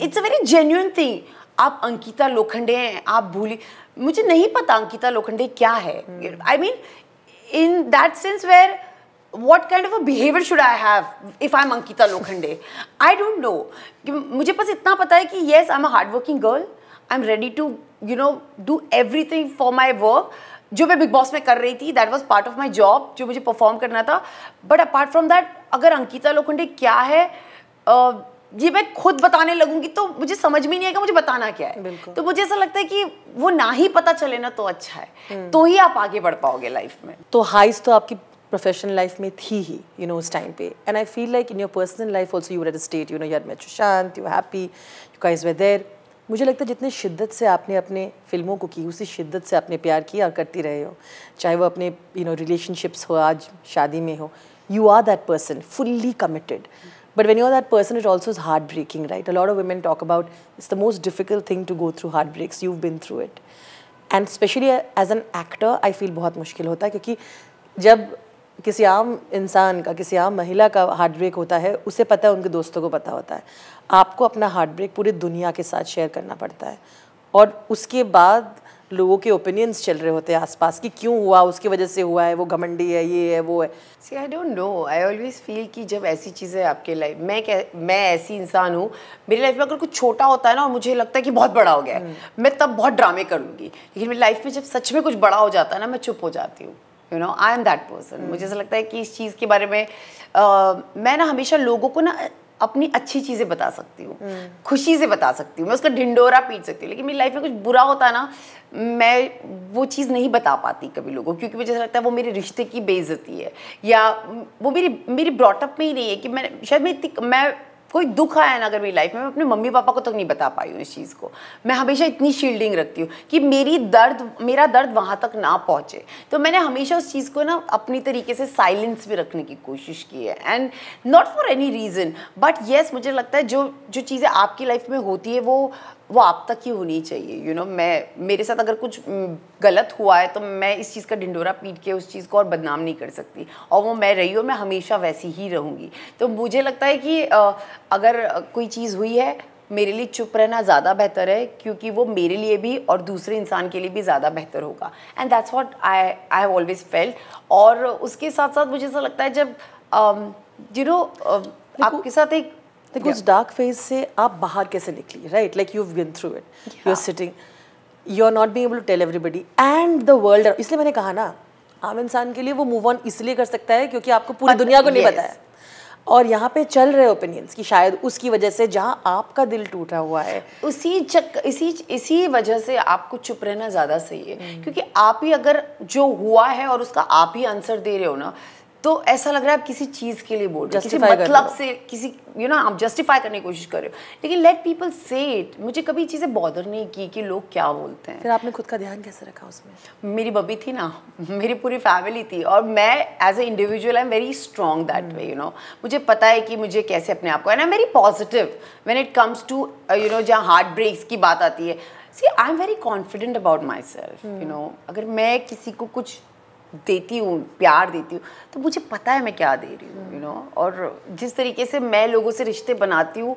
Speaker 1: it's a very genuine thing आप अंकिता लोखंडे हैं आप भूली मुझे नहीं पता अंकिता लोखंडे क्या है I mean in that sense where what kind of a behaviour should I have if I am Ankita Lokhande I don't know मुझे बस इतना पता है कि yes I am a hard working girl I am ready to you know do everything for my work जो मैं Bigg Boss में कर रही थी that was part of my job जो मुझे परफॉर्म करना था बट अपार्ट फ्रॉम दैट अगर अंकिता लोखंडे क्या है ये मैं खुद बताने लगूंगी तो मुझे समझ में नहीं आएगा मुझे बताना क्या है तो मुझे ऐसा लगता है कि वो ना ही पता चले ना तो अच्छा है हम्म. तो ही आप आगे बढ़ पाओगे लाइफ में
Speaker 2: तो हाइस तो आपकी प्रोफेशनल लाइफ में थी ही यू नो उस टाइम पे
Speaker 1: and I feel like in your personal life also
Speaker 2: you at state you know you are met शांत you happy you guys were मुझे लगता है जितने शिद्दत से आपने अपने फिल्मों को की उसी शिद्दत से आपने प्यार किया और करती रहे हो चाहे वो अपने यू नो रिलेशनशिप्स हो आज शादी में हो you are that person fully committed but when you are that person it also is heartbreaking right a lot of women talk about it's the most difficult thing to go through hard breaks you been through it and specially as an actor I feel बहुत मुश्किल होता है क्योंकि जब किसी आम इंसान का किसी आम महिला का हार्ट ब्रेक होता है उसे पता है उनके दोस्तों को पता होता है आपको अपना हार्ट ब्रेक पूरी दुनिया के साथ शेयर करना पड़ता है और उसके बाद लोगों के ओपिनियंस चल रहे होते हैं आसपास कि क्यों हुआ उसकी वजह से हुआ है वो
Speaker 1: घमंडी है ये है वो है see I don't know I always feel कि जब ऐसी चीज़ें आपके लाइफ मैं मैं ऐसी इंसान हूँ मेरी लाइफ में अगर कुछ छोटा होता है ना और मुझे लगता है कि बहुत बड़ा हो गया है हम्म। मैं तब बहुत ड्रामे करूँगी लेकिन मेरी लाइफ में जब सच में कुछ बड़ा हो जाता है ना मैं चुप हो जाती हूँ you know I am that person मुझे ऐसा लगता है कि इस चीज़ के बारे में आ, मैं ना हमेशा लोगों को ना अपनी अच्छी चीज़ें बता सकती हूँ mm. खुशी से बता सकती हूँ मैं उसका ढिंडोरा पीट सकती हूँ लेकिन मेरी लाइफ में कुछ बुरा होता ना मैं वो चीज़ नहीं बता पाती कभी लोगों क्योंकि मुझे ऐसा लगता है वो मेरे रिश्ते की बेइज्जती है या वो मेरी मेरी ब्रॉटअप में ही नहीं है कि मैं शायद मैं इतनी मैं कोई दुख आया ना अगर मेरी लाइफ में मैं अपने मम्मी पापा को तक तो नहीं बता पाई हूँ इस चीज़ को मैं हमेशा इतनी शील्डिंग रखती हूँ कि मेरी दर्द मेरा दर्द वहाँ तक ना पहुँचे तो मैंने हमेशा उस चीज़ को ना अपनी तरीके से साइलेंस में रखने की कोशिश की है and not for any reason but yes मुझे लगता है जो जो चीज़ें आपकी लाइफ में होती है वो वो आप तक ही होनी चाहिए यू you नो know, मैं मेरे साथ अगर कुछ गलत हुआ है तो मैं इस चीज़ का ढिंडोरा पीट के उस चीज़ को और बदनाम नहीं कर सकती और वो मैं रही हूँ मैं हमेशा वैसी ही रहूँगी तो मुझे लगता है कि अगर कोई चीज़ हुई है मेरे लिए चुप रहना ज़्यादा बेहतर है क्योंकि वो मेरे लिए भी और दूसरे इंसान के लिए भी ज़्यादा बेहतर होगा and that's what I I have always felt और उसके साथ साथ मुझे ऐसा लगता है जब यू नो आपके साथ एक
Speaker 2: like उस डार्क फेज से आप बाहर कैसे निकली right like you been through it you are sitting you are not be able to tell everybody and the world इसलिए मैंने कहा ना आम इंसान के लिए वो मूव ऑन इसलिए कर सकता है क्योंकि आपको पूरी uh, दुनिया को नहीं पता है और यहाँ पे चल रहे ओपिनियंस
Speaker 1: की शायद उसकी वजह से जहाँ आपका दिल टूटा हुआ है उसी चक इसी इसी वजह से आपको चुप रहना ज़्यादा सही है hmm. क्योंकि आप ही अगर जो हुआ है और उसका आप ही आंसर दे रहे हो ना तो ऐसा लग रहा है आप किसी चीज के लिए बोल रहे हो किसी मतलब से किसी यू you नो know, आप जस्टिफाई करने की कोशिश कर रहे हो लेकिन लेट पीपल से इट मुझे कभी चीज़ें बॉदर नहीं की कि लोग क्या बोलते हैं फिर आपने खुद का ध्यान कैसे रखा उसमें मेरी बबी थी ना <laughs> मेरी पूरी फैमिली थी और मैं as a individual I am very strong that way you know मुझे पता है कि मुझे कैसे अपने आप को and I am very positive when it comes to you know जहाँ हार्ट ब्रेक्स की बात आती है see I am very confident about myself you know अगर मैं किसी को कुछ देती हूँ प्यार देती हूँ तो मुझे पता है मैं क्या दे रही हूँ यू नो और जिस तरीके से मैं लोगों से रिश्ते बनाती हूँ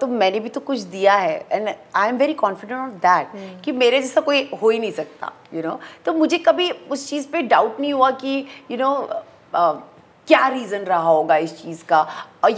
Speaker 1: तो मैंने भी तो कुछ दिया है and I am very confident on that कि मेरे जैसा कोई हो ही नहीं सकता यू you नो know? तो मुझे कभी उस चीज़ पे डाउट नहीं हुआ कि यू you नो know, क्या रीज़न रहा होगा इस चीज़ का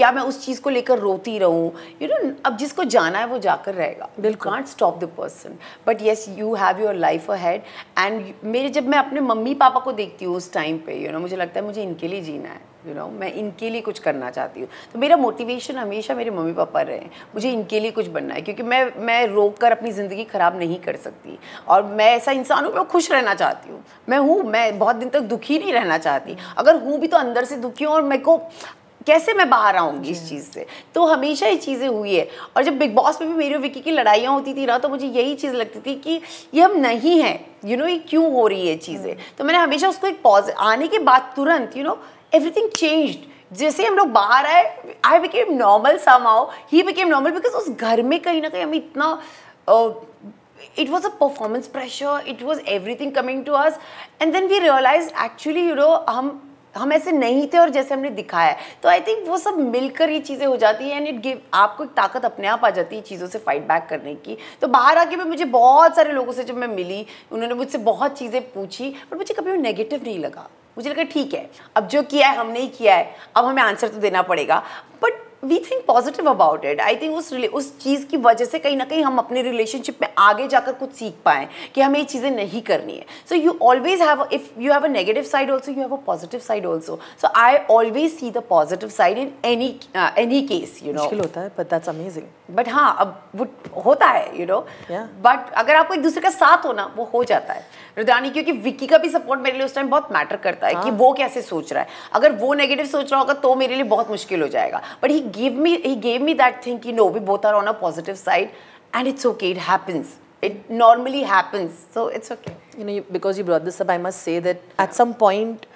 Speaker 1: या मैं उस चीज़ को लेकर रोती रहूँ यू नो अब जिसको जाना है वो जाकर रहेगा will can't stop the person but yes you have your life a had and मेरे जब मैं अपने मम्मी पापा को देखती हूँ उस टाइम पे यू you नो know, मुझे लगता है मुझे इनके लिए जीना है यू नो मैं इनके लिए कुछ करना चाहती हूँ तो मेरा मोटिवेशन हमेशा मेरे मम्मी पापा रहे मुझे इनके लिए कुछ बनना है क्योंकि मैं मैं रोक कर अपनी ज़िंदगी ख़राब नहीं कर सकती और मैं ऐसा इंसान हूँ मैं खुश रहना चाहती हूँ मैं हूँ मैं बहुत दिन तक दुखी नहीं रहना चाहती अगर हूँ भी तो अंदर से दुखी हूँ और मेरे को कैसे मैं बाहर आऊँगी इस चीज़ से तो हमेशा ये चीज़ें हुई है और जब बिग बॉस में भी मेरी विकी की लड़ाइयाँ होती थी ना तो मुझे यही चीज़ लगती थी कि ये हम नहीं हैं यू नो ये क्यों हो रही है चीज़ें हम्म। तो मैंने हमेशा उसको एक पॉज आने के बाद तुरंत यू नो एवरीथिंग चेंज्ड जैसे हम लोग बाहर आए आई बिकेम नॉर्मल सम आओ ही बिकेम नॉर्मल बिकॉज उस घर में कहीं ना कहीं हमें इतना it was a performance pressure it was everything coming to us and then we realise actually you know हम हम ऐसे नहीं थे और जैसे हमने दिखाया तो आई थिंक वो सब मिलकर ये चीज़ें हो जाती है एंड इट गिव आपको एक ताकत अपने आप आ जाती है चीज़ों से फाइट बैक करने की तो बाहर आके भी मुझे बहुत सारे लोगों से जब मैं मिली उन्होंने मुझसे बहुत चीज़ें पूछी बट मुझे कभी वो नेगेटिव नहीं लगा मुझे लगा ठीक है अब जो किया है हमने ही किया है अब हमें आंसर तो देना पड़ेगा but we think positive about it I think उस उस चीज़ की वजह से कहीं ना कहीं हम अपने रिलेशनशिप में आगे जाकर कुछ सीख पाएँ कि हमें ये चीज़ें नहीं करनी है so you always have if you have a negative side also you have a positive side also so I always see the positive side in any any case you know होता है बट दैट्स अमेजिंग बट हाँ अब वो होता है you no but अगर आपको एक दूसरे का साथ होना वो हो जाता है रुदानी क्योंकि विक्की का भी सपोर्ट मेरे लिए उस टाइम बहुत मैटर करता है हाँ. कि वो कैसे सोच रहा है अगर वो नेगेटिव सोच रहा होगा तो मेरे लिए बहुत मुश्किल हो जाएगा but he gave me he gave me that thing you know we both are on a positive side and it's okay it happens it normally happens so it's okay you know because you brought this up i must say that at some point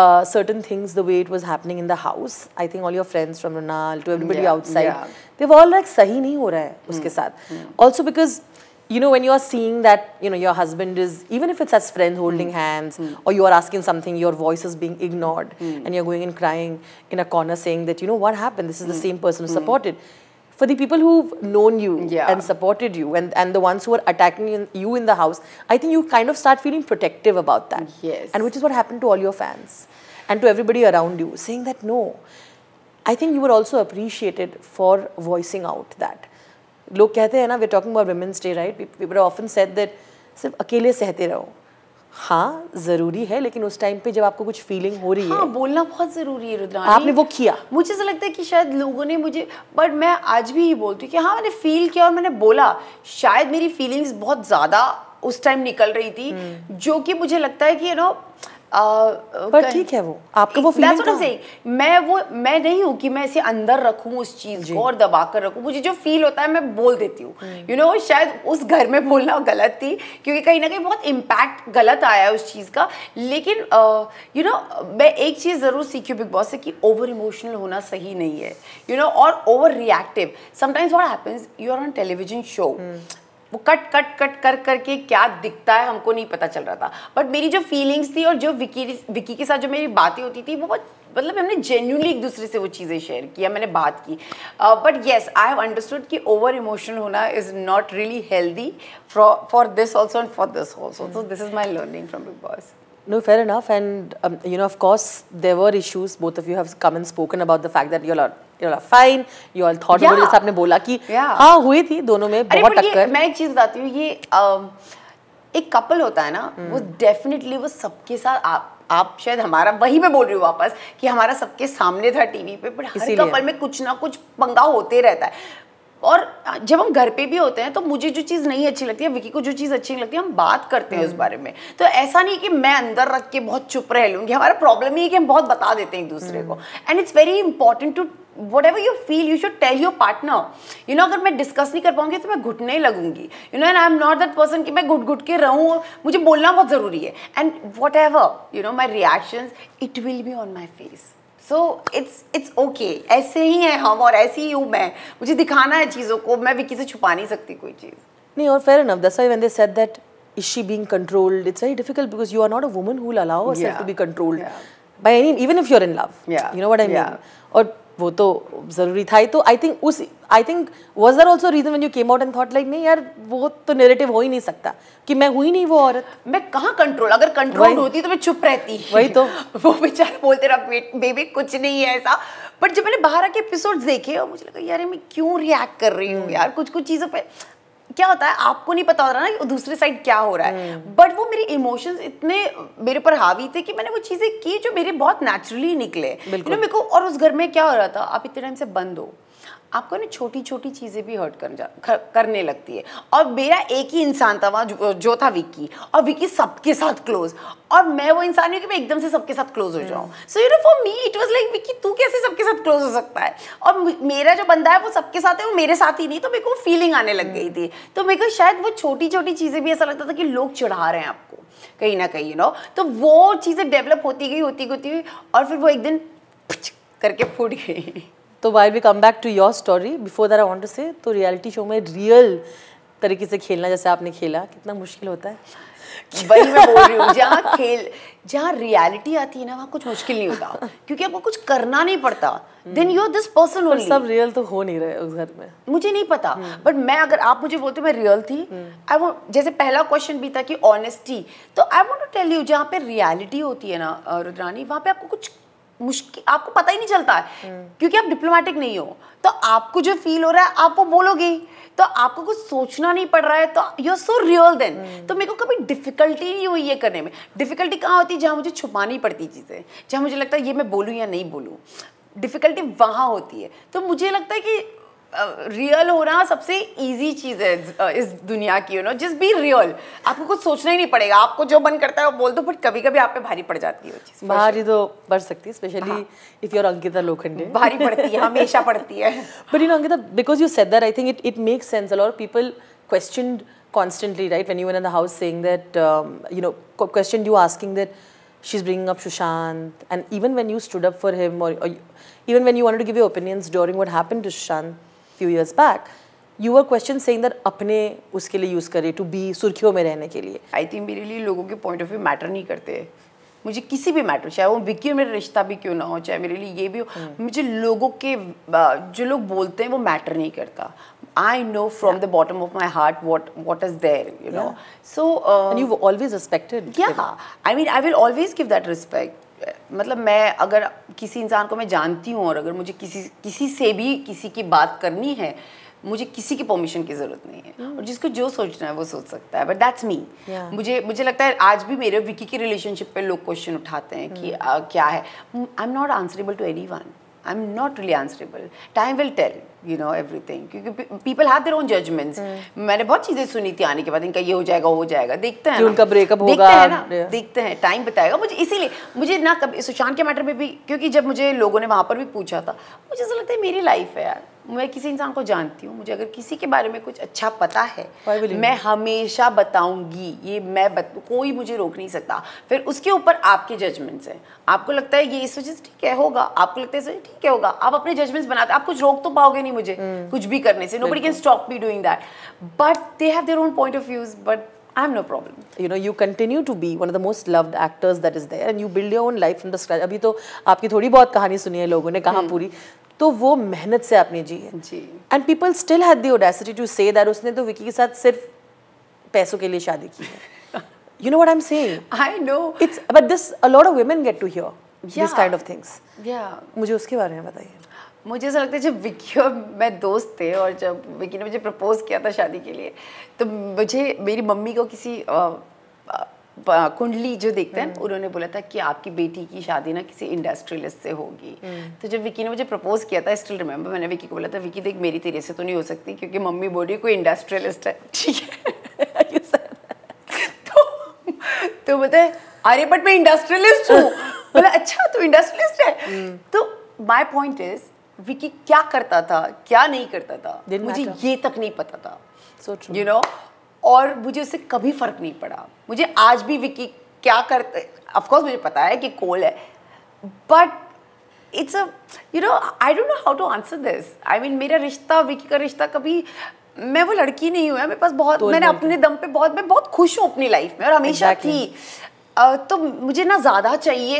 Speaker 2: uh, certain things the way it was happening in the house i think all your friends from runal to everybody yeah, outside yeah. they were all like sahi nahi ho hai uske hmm, hmm. also because you know when you are seeing that you know your husband is even if it's as friends holding mm. hands mm. or you are asking something your voice is being ignored mm. and you're going and crying in a corner saying that you know what happened this is the hmm. same person who hmm. supported for the people who've known you yeah. and supported you and, and the ones who are attacking you in, you in the house i think you kind of start feeling protective about that yes and which is what happened to all your fans and to everybody around you saying that no i think you were also appreciated for voicing out that लोग कहते हैं ना we talking about women's day right often said that सिर्फ अकेले सहते रहो हाँ जरूरी है लेकिन उस टाइम पे जब आपको कुछ फीलिंग हो रही हाँ, है
Speaker 1: बोलना बहुत जरूरी है रुद्रा आपने वो किया मुझे ऐसा लगता है कि शायद लोगों ने मुझे बट मैं आज भी ये बोलती हूँ कि हाँ मैंने फील किया और मैंने बोला शायद मेरी फीलिंग्स बहुत ज़्यादा उस टाइम निकल रही थी हम्म। जो कि मुझे लगता है कि यू नो पर ठीक है वो आपका वो फीलिंग था मैं वो मैं नहीं हूँ कि मैं इसे अंदर रखूँ उस चीज़ को और दबा कर रखूँ मुझे जो फील होता है मैं बोल देती हूँ यू हम्म। नो शायद उस घर में बोलना गलत थी क्योंकि कहीं ना कहीं बहुत इम्पैक्ट गलत आया है उस चीज़ का लेकिन यू नो मैं एक चीज़ ज़रूर सीखी बिग बॉस से कि ओवर इमोशनल होना सही नहीं है यू नो और overreactive sometimes what happens you are on television show वो कट कट कट कर करके क्या दिखता है हमको नहीं पता चल रहा था बट मेरी जो फीलिंग्स थी और जो विकी विकी के साथ जो मेरी बातें होती थी वो बहुत मतलब हमने जेन्यूनली एक दूसरे से वो चीज़ें शेयर किया मैंने बात की but yes I have understood कि ओवर इमोशनल होना is not really healthy for this also and for this also so this is my learning from Bigg Boss
Speaker 2: No, fair enough. And, um, you know, of course, there were issues. Both of you have come and spoken about the fact that you're fine you all thought all आपने बोला कि yeah. हाँ हुई थी दोनों में बहुत टक्कर
Speaker 1: मैं एक चीज बताती हूँ ये एक कपल होता है ना वो डेफिनेटली हम्म। वो सबके साथ आप आप शायद हमारा वही मैं बोल रही हूँ वापस कि हमारा सबके सामने था टीवी पे बट हर कपल में कुछ ना कुछ पंगा होते रहता है और जब हम घर पे भी होते हैं तो मुझे जो चीज़ नहीं अच्छी लगती है विकी को जो चीज़ अच्छी नहीं लगती है हम बात करते हैं उस हाँ। बारे में तो ऐसा नहीं कि मैं अंदर रख के बहुत चुप रह लूँगी हमारा प्रॉब्लम ये है कि हम बहुत बता देते हैं एक दूसरे को and it's very important to whatever you feel you should tell your partner you know अगर मैं डिस्कस नहीं कर पाऊंगी तो मैं घुटने लगूंगी you know and I am not that person कि मैं घुट घुट के रहूँ और मुझे बोलना बहुत ज़रूरी है and whatever you know my reaction it will be on my face so it's it's okay ऐसे ही हैं हम और ऐसे ही हूँ मैं मुझे दिखाना है चीज़ों को मैं विकी से छुपा नहीं सकती कोई चीज़
Speaker 2: नहीं और fair enough that's why when they said that is she being controlled it's very difficult because you are not a woman who will allow herself to be controlled by any even if you're in love yeah. you know what i mean yeah. वो तो ज़रूरी था ही तो I think उस I think was there also reason one you came out and thought like नहीं यार वो तो नेरेटिव हो ही नहीं सकता
Speaker 1: कि मैं हुई नहीं वो औरत मैं कहाँ कंट्रोल अगर कंट्रोल होती तो मैं चुप रहती वही तो <laughs> वो बेचारे बोलते रहा बेबी कुछ नहीं है ऐसा बट जब मैंने बाहर आके एपिसोड देखे और मुझे लगा यार मैं क्यों रिएक्ट कर रही हूँ हम्म। यार कुछ कुछ चीज़ों पर क्या होता है आपको नहीं पता हो रहा ना कि दूसरी साइड क्या हो रहा है बट हम्म। वो मेरे इमोशंस इतने मेरे पर हावी थे कि मैंने वो चीज़ें की जो मेरे बहुत नेचुरली निकले मेरे को और उस घर में क्या हो रहा था आप इतने टाइम से बंद हो आपको ना छोटी छोटी चीज़ें भी हर्ट कर जा करने लगती है और मेरा एक ही इंसान था वहाँ जो, जो था विक्की और विक्की सबके साथ क्लोज और मैं वो इंसान हूँ कि मैं एकदम से सबके साथ क्लोज हो जाऊँ so you know for me it was like Vicky तू कैसे सबके साथ क्लोज हो सकता है और मेरा जो बंदा है वो सबके साथ है वो मेरे साथ ही नहीं तो मेरे को फीलिंग आने लग गई थी hmm. तो मेरे को शायद वो छोटी छोटी चीज़ें भी ऐसा लगता था कि लोग चढ़ा रहे हैं आपको कहीं ना कहीं यू नो तो वो चीज़ें डेवलप होती गई होती गई होती हुई और फिर वो एक दिन करके फूट गई तो why we come back to your
Speaker 2: story before that I want to say तो रियलिटी शो में रियल तरीके से खेलना जैसे आपने खेला
Speaker 1: कितना मुश्किल होता है <laughs> वही मैं बोल रही हूँ जहाँ खेल जहाँ रियलिटी आती है ना वहाँ कुछ मुश्किल नहीं होता क्योंकि आपको कुछ करना नहीं पड़ता then you are this person only सब रियल तो हो नहीं रहे उस घर में मुझे नहीं पता बट hmm. मैं अगर आप मुझे बोलते मैं रियल थी आई hmm. वॉन्ट जैसे पहला क्वेश्चन भी था कि ऑनेस्टी तो I want to tell you जहाँ पे रियलिटी होती है ना रुद्रानी वहाँ पे आपको कुछ मुश्किल आपको पता ही नहीं चलता है हम्म। क्योंकि आप डिप्लोमेटिक नहीं हो तो आपको जो फील हो रहा है आप वो बोलोगे तो आपको कुछ सोचना नहीं पड़ रहा है तो you are so real then तो मेरे को कभी डिफिकल्टी नहीं हुई ये करने में डिफिकल्टी कहाँ होती है जहाँ मुझे छुपानी पड़ती चीज़ें जहाँ मुझे लगता है ये मैं बोलूँ या नहीं बोलूँ डिफ़िकल्टी वहाँ होती है तो मुझे लगता है कि रियल uh, होना सबसे इजी चीज़ है इस दुनिया की you know just be real आपको कुछ सोचना ही नहीं पड़ेगा आपको जो मन करता है वो बोल दो बट कभी कभी आप पे भारी पड़ जाती है भारी
Speaker 2: तो पड़ सकती है especially if you your Ankita Lokhande भारी पड़ती है हमेशा पड़ती है but you know Ankita because you set that I think it it makes sense और people question constantly right one you one the house saying that you know question you asking that she is bring up Sushant and even when you stood up for him और even when you want to give you opinions डोरिंग what happen to Sushant few years back, you were question saying that अपने उसके लिए use करें to be सुर्खियों
Speaker 1: में रहने के लिए आई थिंक मेरे लिए लोगों के पॉइंट ऑफ व्यू मैटर नहीं करते मुझे किसी भी मैटर चाहे वो विक्की मेरा रिश्ता भी क्यों ना हो चाहे मेरे लिए ये भी हो hmm. मुझे लोगों के जो लोग बोलते हैं वो मैटर नहीं करता I know from yeah. the bottom of my heart what what is there, you know. Yeah. So uh, and you've always respected. Yeah, them. I mean, I will always give that respect. मतलब मैं अगर किसी इंसान को मैं जानती हूँ और अगर मुझे किसी किसी से भी किसी की बात करनी है मुझे किसी की परमिशन की जरूरत नहीं है hmm. और जिसको जो सोचना है वो सोच सकता है बट दैट्स मी मुझे मुझे लगता है आज भी मेरे विकी की रिलेशनशिप पे लोग क्वेश्चन उठाते हैं कि hmm. क्या है I am not answerable to any one I I'm not really answerable. Time will tell, you know, everything. क्योंकि people have their own judgements मैंने बहुत चीज़ें सुनी थी आने के बाद इनका ये हो जाएगा हो जाएगा देखते हैं उनका ब्रेकअप होगा देखते हैं ना देखते हैं टाइम बताएगा मुझे इसीलिए मुझे ना कभी सुशांत के मैटर में भी क्योंकि जब मुझे लोगों ने वहाँ पर भी पूछा था मुझे ऐसा लगता है मेरी लाइफ है यार मैं किसी इंसान को जानती हूँ मुझे अगर किसी के बारे में कुछ अच्छा पता है मैं हमेशा बताऊंगी ये मैं बत, कोई मुझे रोक नहीं सकता फिर उसके ऊपर आपके जजमेंट्स हैं आपको लगता है ये इस वजह से ठीक है होगा आपको लगता है ठीक है होगा आप अपने जजमेंट्स बनाते आप कुछ रोक तो पाओगे नहीं मुझे hmm. कुछ भी करने से nobody can stop me doing that but they have their own point of views but I have no problem.
Speaker 2: You know, you continue to be one of the most loved actors that is there, and you build your own life from the scratch. अभी तो आपकी थोड़ी बहुत कहानी सुनी है लोगों ने कहा hmm. पूरी तो वो मेहनत से आपने जी है जी and people still had the audacity to say that उसने तो विकी के साथ सिर्फ पैसों के लिए शादी की है you know what I am saying I know it's but this a lot of women get to hear this kind of things या मुझे उसके बारे में बताइए
Speaker 1: मुझे ऐसा लगता है जब विक्की और मैं दोस्त थे और जब विक्की ने मुझे प्रपोज़ किया था शादी के लिए तो मुझे मेरी मम्मी को किसी कुंडली जो देखते हैं हम्म। उन्होंने बोला था कि आपकी बेटी की शादी ना किसी इंडस्ट्रियलिस्ट से होगी हम्म। तो जब विकी ने मुझे प्रपोज किया था स्टिल रिमेंबर मैंने विकी को बोला था विकी देख मेरी तेरे से तो नहीं हो सकती क्योंकि मम्मी बोल कोई इंडस्ट्रियलिस्ट है <laughs> ठीक है <laughs> तो तो, तो बताए अरे बट मैं इंडस्ट्रियलिस्ट हूँ <laughs> बोला अच्छा तू इंडस्ट्रियलिस्ट है हम्म। तो माई पॉइंट इज विकी क्या करता था क्या नहीं करता था मुझे ये तक नहीं पता था यू नो और मुझे उससे कभी फ़र्क नहीं पड़ा मुझे आज भी विकी क्या करते ऑफकोर्स मुझे पता है कि कोल है but it's a you know I don't know how to answer this I mean मेरा रिश्ता विकी का रिश्ता कभी मैं वो लड़की नहीं हुआ मेरे पास बहुत तो मैंने अपने दम पे बहुत मैं बहुत खुश हूँ अपनी लाइफ में और हमेशा exactly. थी uh, तो मुझे ना ज़्यादा चाहिए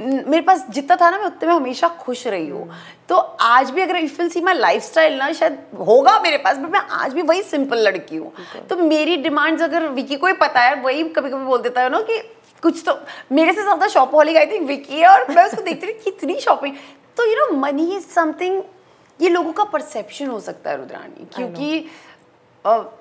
Speaker 1: मेरे पास जितना था ना मैं उतने में हमेशा खुश रही हूँ तो आज भी अगर if see my life style ना शायद होगा मेरे पास बट मैं आज भी वही सिंपल लड़की हूँ okay. तो मेरी डिमांड्स अगर विकी को ही पता है वही कभी कभी बोल देता है ना कि कुछ तो मेरे से ज़्यादा shopaholic I think Vicky है और मैं उसको देखती रही कितनी शॉपिंग तो you know money is something ये लोगों का परसेप्शन हो सकता है रुद्रानी क्योंकि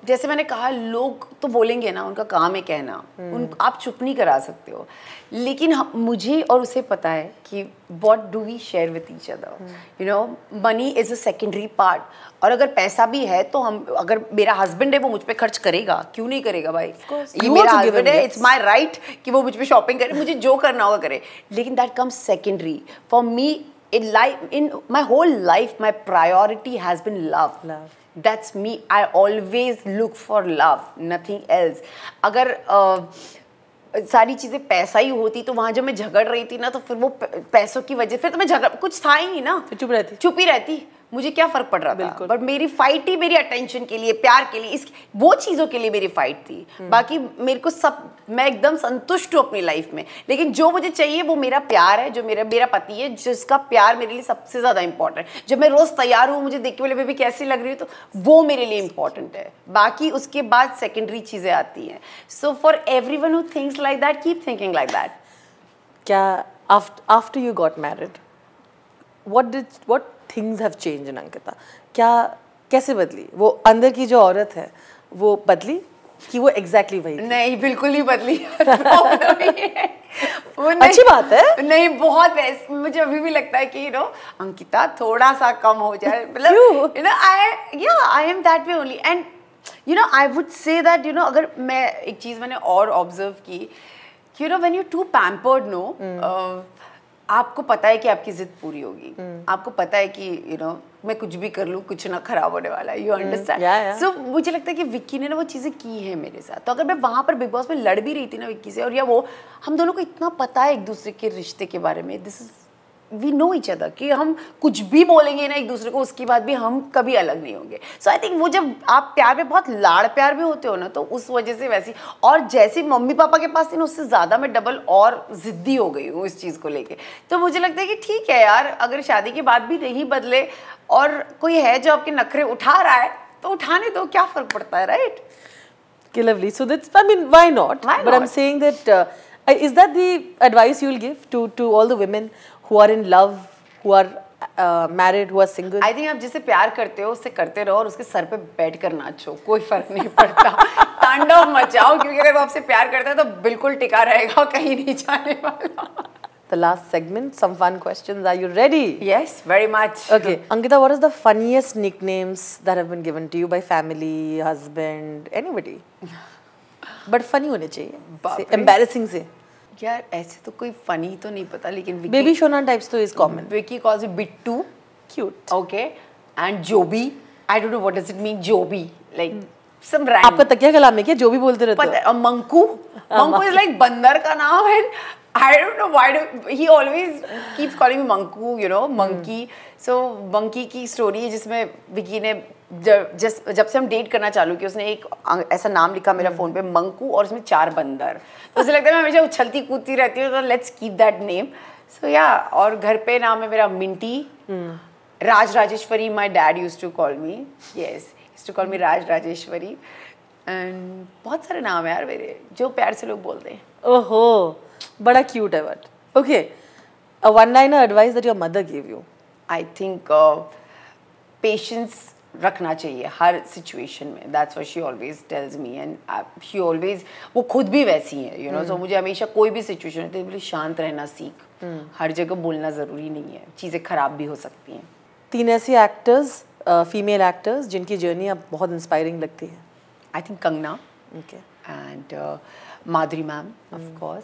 Speaker 1: जैसे मैंने कहा लोग तो बोलेंगे ना उनका काम है कहना हम्म। उन आप चुप नहीं करा सकते हो लेकिन मुझे और उसे पता है कि what do we share with each other you know money is a secondary part और अगर पैसा भी है तो हम अगर मेरा हस्बैंड है वो मुझ पर खर्च करेगा क्यों नहीं करेगा भाई ये मेरा हस्बैंड है इट्स माई राइट कि वो मुझ पर शॉपिंग करे मुझे जो करना होगा करे लेकिन that comes secondary for me in life in my whole life my priority has been love love that's me I always look for love nothing else अगर uh, सारी चीज़ें पैसा ही होती तो वहाँ जब मैं झगड़ रही थी ना तो फिर वो पैसों की वजह फिर तो मैं झगड़ कुछ था ही नहीं ना फिर चुप रहती चुप ही रहती मुझे क्या फर्क पड़ रहा था बट मेरी फाइट ही मेरी अटेंशन के लिए प्यार के लिए इस वो चीज़ों के लिए मेरी फाइट थी हम्म। बाकी मेरे को सब मैं एकदम संतुष्ट हूँ अपनी लाइफ में लेकिन जो मुझे चाहिए वो मेरा प्यार है जो मेरा मेरा पति है जिसका प्यार मेरे लिए सबसे ज़्यादा इंपॉर्टेंट है जब मैं रोज़ तैयार हूँ मुझे देखने वाले बेबी कैसी लग रही हूँ तो वो मेरे लिए इंपॉर्टेंट है बाकी उसके बाद सेकेंडरी चीज़ें आती हैं so for every one who things like that keep thinking like that क्या
Speaker 2: after you got married married what did what things have change in Ankita क्या कैसे बदली वो अंदर की जो औरत है वो बदली कि वो एग्जैक्टली exactly
Speaker 1: वही नहीं बिल्कुल ही बदली <laughs> वो अच्छी बात है नहीं बहुत मुझे अभी भी लगता है कि यू नो अंकिता थोड़ा सा कम हो जाए मतलब यू नो आई या I am that way only and you know I would say that you know अगर मैं एक चीज़ मैंने और ऑब्जर्व की you know when you too pampered no आपको पता है कि आपकी जिद पूरी होगी hmm. आपको पता है कि यू you नो know, मैं कुछ भी कर लूँ कुछ ना खराब होने वाला है यू अंडरस्टैंड सो मुझे लगता है कि विक्की ने ना वो चीज़ें की है मेरे साथ तो अगर मैं वहाँ पर बिग बॉस में लड़ भी रही थी ना विक्की से और या वो हम दोनों को इतना पता है एक दूसरे के रिश्ते के बारे में this is we know each other कि हम कुछ भी बोलेंगे ना एक दूसरे को उसके बाद भी हम कभी अलग नहीं होंगे सो आई थिंक वो जब आप प्यार में बहुत लाड़ प्यार में होते हो ना तो उस वजह से वैसी और जैसे मम्मी पापा के पास थी ना उससे ज़्यादा मैं डबल और ज़िद्दी हो गई हूँ इस चीज़ को लेके तो मुझे लगता है कि ठीक है यार अगर शादी के बाद भी नहीं बदले और कोई है जो आपके नखरे उठा रहा है तो उठाने दो क्या फ़र्क पड़ता है right
Speaker 2: Okay, lovely. So that's, I mean, why not? Why but not? I'm saying that uh, is that the advice you'll give to, to all the
Speaker 1: women who are in love who are married हुआ single I think आप जिसे प्यार करते हो उससे करते रहो और उसके सर पे बैठ कर नाचो कोई फर्क नहीं पड़ता <laughs> तांडव मचाओ क्योंकि अगर वो आपसे प्यार करता है तो बिल्कुल टिका रहेगा कहीं नहीं जाने वाला the last
Speaker 2: segment some fun questions are you ready yes very much okay Ankita what is the funniest nicknames that have been given to you by family husband anybody
Speaker 1: but funny होने चाहिए एंबैरेसिंग से यार ऐसे तो कोई funny तो नहीं पता लेकिन बेबी शोना टाइप्स तो is common Vicky calls it Bittu cute okay and Jobi I don't know what does it mean Jobi like some आपका तकिया कलाम में क्या जो भी बोलते रहते हो मंकू हाँ, मंकू इज लाइक बंदर का नाम and I don't know why do, he always keeps calling me Manku, you know, monkey. So monkey की story जिसमें विकी ने जब जब से हम डेट करना चालू किया उसने एक ऐसा नाम लिखा मेरा फोन hmm. पे मंकू और उसमें चार बंदर तो उसे लगता है मैं हमेशा उछलती कूदती रहती हूँ तो let's keep that name so या और घर पे नाम है मेरा Minty hmm. Raj Rajeshwari my dad use to call me yes use to call me Raj Rajeshwari and बहुत सारे नाम है यार मेरे जो प्यार से लोग बोलते हैं
Speaker 2: ओहो बड़ा क्यूट है but okay
Speaker 1: one one advice that your mother give you I think patience रखना चाहिए हर सिचुएशन में that's what she always tells me and she always वो खुद भी वैसी है यू नो सो मुझे हमेशा कोई भी सिचुएशन होती है बोले शांत रहना सीख hmm. हर जगह बोलना ज़रूरी नहीं है चीज़ें ख़राब भी हो सकती हैं
Speaker 2: तीन ऐसे एक्टर्स फीमेल एक्टर्स जिनकी जर्नी अब बहुत इंस्पायरिंग लगती है I think Kangana okay and uh, Madhuri ma'am of course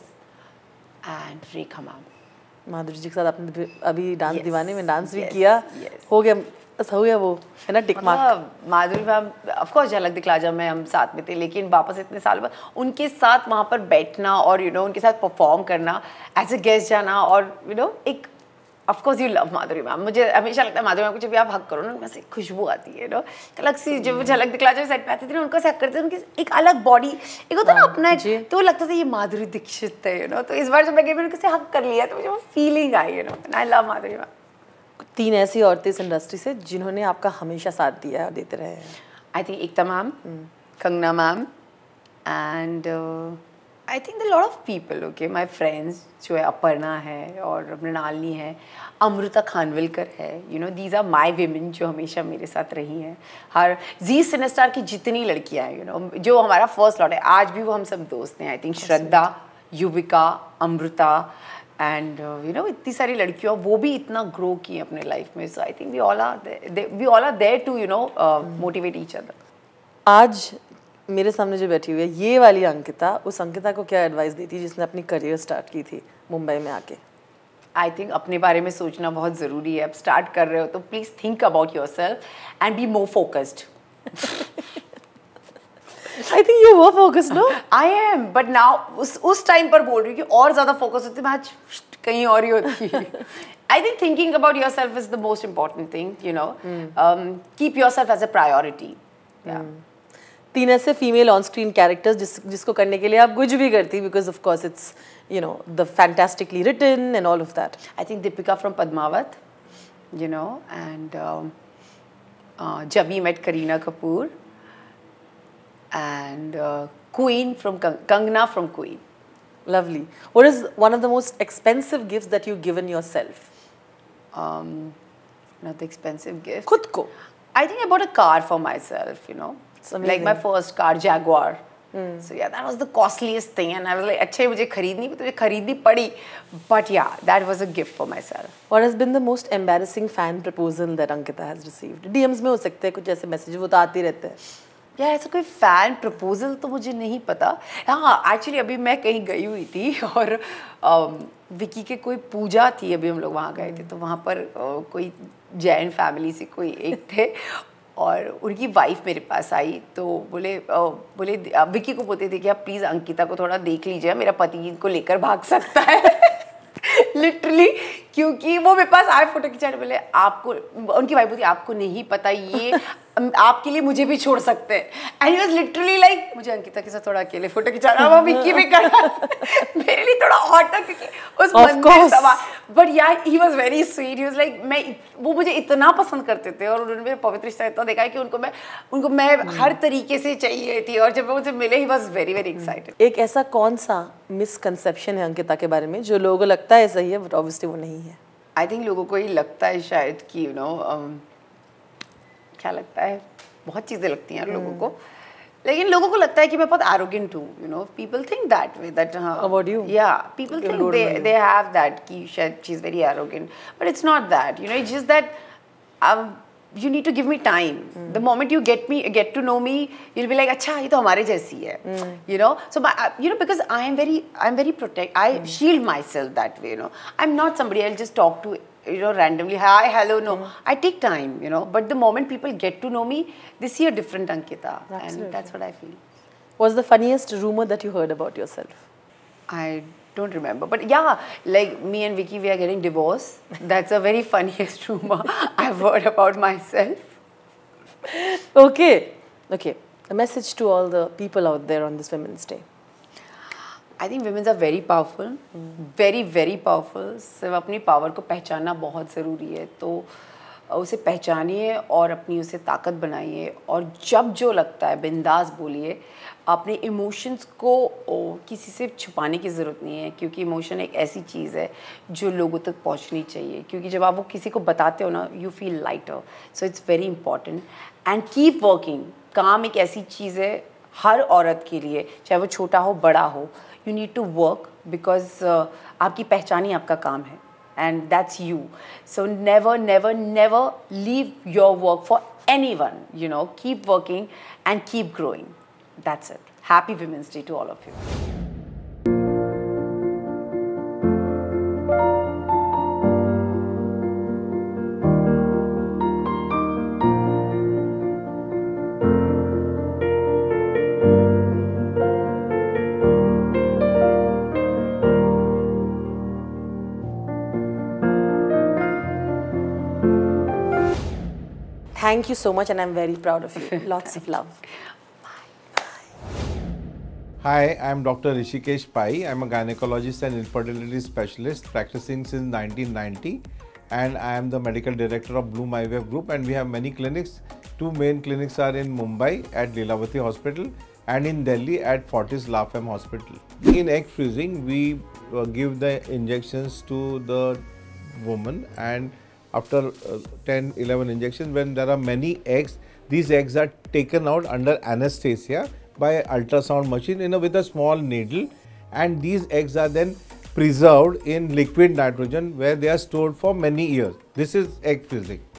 Speaker 2: and Rekha ma'am Madhuri ji के साथ आपने अभी डांस yes, दीवाने में डांस भी किया yes. हो गया बस हो गया वो है ना
Speaker 1: टिक मार्क मतलब माधुरी मैम अफकोर्स झलक दिखला जब मैं हम साथ में थे लेकिन वापस इतने साल बाद उनके साथ वहाँ पर बैठना और यू you नो know, उनके साथ परफॉर्म करना एज अ गेस्ट जाना और यू you नो know, एक of course you love Madhuri ma'am मुझे हमेशा लगता है माधुरी मैम को जब भी आप हक करो ना उनमें से खुशबू आती है ना अलग सी जब अलग दिखला जब सेट पे आती थी ना उनका से हक करते थे उनकी एक अलग बॉडी एक होता ना हाँ, अपना तो लगता था ये माधुरी दीक्षित है यू नो तो इस बार जब मैं गई उनके से हक कर लिया तो मुझे वो feeling I you know I love Madhuri ma'am
Speaker 2: तीन ऐसी औरतें इस इंडस्ट्री से जिन्होंने आपका हमेशा
Speaker 1: साथ दिया और देते रहे हैं I think Ekta ma'am hmm. Kangana ma'am and I think the lot of people okay my friends जो है अपर्णा है और मृणालिनी है अमृता खानविलकर है you know these are my women जो हमेशा मेरे साथ रही हैं हर जी सिनेस्टार की जितनी लड़कियाँ हैं यू नो जो हमारा फर्स्ट लॉट है आज भी वो हम सब दोस्त हैं I think Shraddha Yuvika Amruta and you know इतनी सारी लड़कियों वो भी इतना ग्रो की हैं अपने लाइफ में so I think we all are we all are there to you know motivate each other
Speaker 2: आज मेरे सामने जो बैठी हुई है ये वाली
Speaker 1: अंकिता उस अंकिता को क्या एडवाइस दी थी जिसने अपनी करियर स्टार्ट की थी मुंबई में आके आई थिंक अपने बारे में सोचना बहुत ज़रूरी है अब स्टार्ट कर रहे हो तो please think about yourself and be more focused I think you were focused no I am but now उस उस टाइम पर बोल रही हूँ कि और ज़्यादा फोकस होती मैं आज कहीं और ही होती I think thinking about yourself is the most important thing you know keep yourself as a priority तीन ऐसे फीमेल ऑन स्क्रीन कैरेक्टर्स जिस जिसको
Speaker 2: करने के लिए आप कुछ भी करती because of course it's you know the fantastically written and all of that
Speaker 1: I think Deepika from Padmaavat you know and Jab We Met Kareena Kapoor and Queen from Kangana from Queen lovely what is one of the most expensive gift that you given yourself not expensive gift खुद को I think about a car for myself you know like my first car Jaguar. सो या that was the costliest thing and I like अच्छा मुझे खरीदनी पर मुझे खरीदनी पड़ी बट या that was a gift for myself what is been the most embarrassing
Speaker 2: fan proposal that Ankita has received DMs में हो सकते
Speaker 1: हैं कुछ ऐसे मैसेज वो तो आते रहते हैं या ऐसा कोई फ़ैन प्रपोज़ल तो मुझे नहीं पता हाँ एक्चुअली अभी मैं कहीं गई हुई थी और विकी um, के कोई पूजा थी अभी हम लोग वहाँ गए थे तो वहाँ पर uh, कोई जैन फैमिली से कोई एक थे और उनकी वाइफ मेरे पास आई तो बोले बोले विक्की को बोलते थे कि आप प्लीज़ अंकिता को थोड़ा देख लीजिए मेरा पति को लेकर भाग सकता है लिटरली क्योंकि वो मेरे पास आए फोटो खिंचाने बोले आपको उनकी भाई बोलती आपको नहीं पता ये आपके लिए मुझे भी छोड़ सकते हैं एंड वॉज लिटरली लाइक मुझे अंकिता के साथ थोड़ा अकेले फोटो खिंचाना वो विक्की भी कर मेरे लिए थोड़ा और था क्योंकि उस बंदे सवा बट यार he was very sweet he was like मैं वो मुझे इतना पसंद करते थे और उन्होंने पवित्र रिश्ता इतना देखा है कि उनको मैं उनको मैं हर तरीके से चाहिए थी और जब मैं उनसे मिले he was very very excited
Speaker 2: एक ऐसा कौन सा मिसकनसेप्शन है अंकिता के बारे में जो लोगों को लगता है सही है बट ऑब्वियसली वो
Speaker 1: नहीं है आई थिंक लोगों को ये लगता है शायद कि यू नो um, क्या लगता है बहुत चीज़ें लगती हैं लोगों को हम्म। लेकिन लोगों को लगता है कि मैं बहुत एरोगेंट हूँ you know people think that way that about you या people think they they have that कि शायद she is very arrogant but it's not that you know it's just that you need to give me time. The moment you get me, get to know me, you'll be like, "Acha, it's our jaisi hai." You know. So, but, uh, you know, because I am very, I'm very protect. I shield myself that way. You know, I'm not somebody I'll just talk to. You know, randomly, hi, hello, no. I take time. You know, but the moment people get to know me, they see a different Ankita, and that's what I feel. Was the funniest rumor that you heard about yourself? I don't remember. But yeah, like me and Vicky, we are getting divorced. That's a very funniest rumor I've heard about myself. Okay. Okay. A message to all the people out there on this Women's Day. i I think women's are very powerful very very powerful सिर्फ apni power ko पहचानना bahut zaruri hai to उसे पहचानिए और अपनी उसे ताकत बनाइए और जब जो लगता है बिंदास बोलिए अपने इमोशंस को किसी से छुपाने की ज़रूरत नहीं है क्योंकि इमोशन एक ऐसी चीज़ है जो लोगों तक पहुंचनी चाहिए क्योंकि जब आप वो किसी को बताते हो ना you feel lighter so it's very important and keep working काम एक ऐसी चीज़ है हर औरत के लिए चाहे वो छोटा हो बड़ा हो you need to work because आपकी पहचान ही आपका काम है and that's you so never never leave your work for any one you know keep working and keep growing That's it. Happy Women's Day to all of you.
Speaker 2: Thank you so much, and I'm very proud of you. <laughs> Lots of love. Hi, I'm Dr. Rishikesh Pai. I'm a gynecologist and infertility specialist practicing since 1990 and I am the medical director of Blue IVF Group and we have many clinics. Two main clinics are in Mumbai at Lilavati Hospital and in Delhi at Fortis Lafam Hospital. In egg freezing, we uh, give the injections to the woman and after uh, 10, 11 injections, when there are many eggs, these eggs are taken out under anesthesia by ultrasound machine in a, with a small needle and these eggs are then preserved in liquid nitrogen where they are stored for many years. This is egg freezing.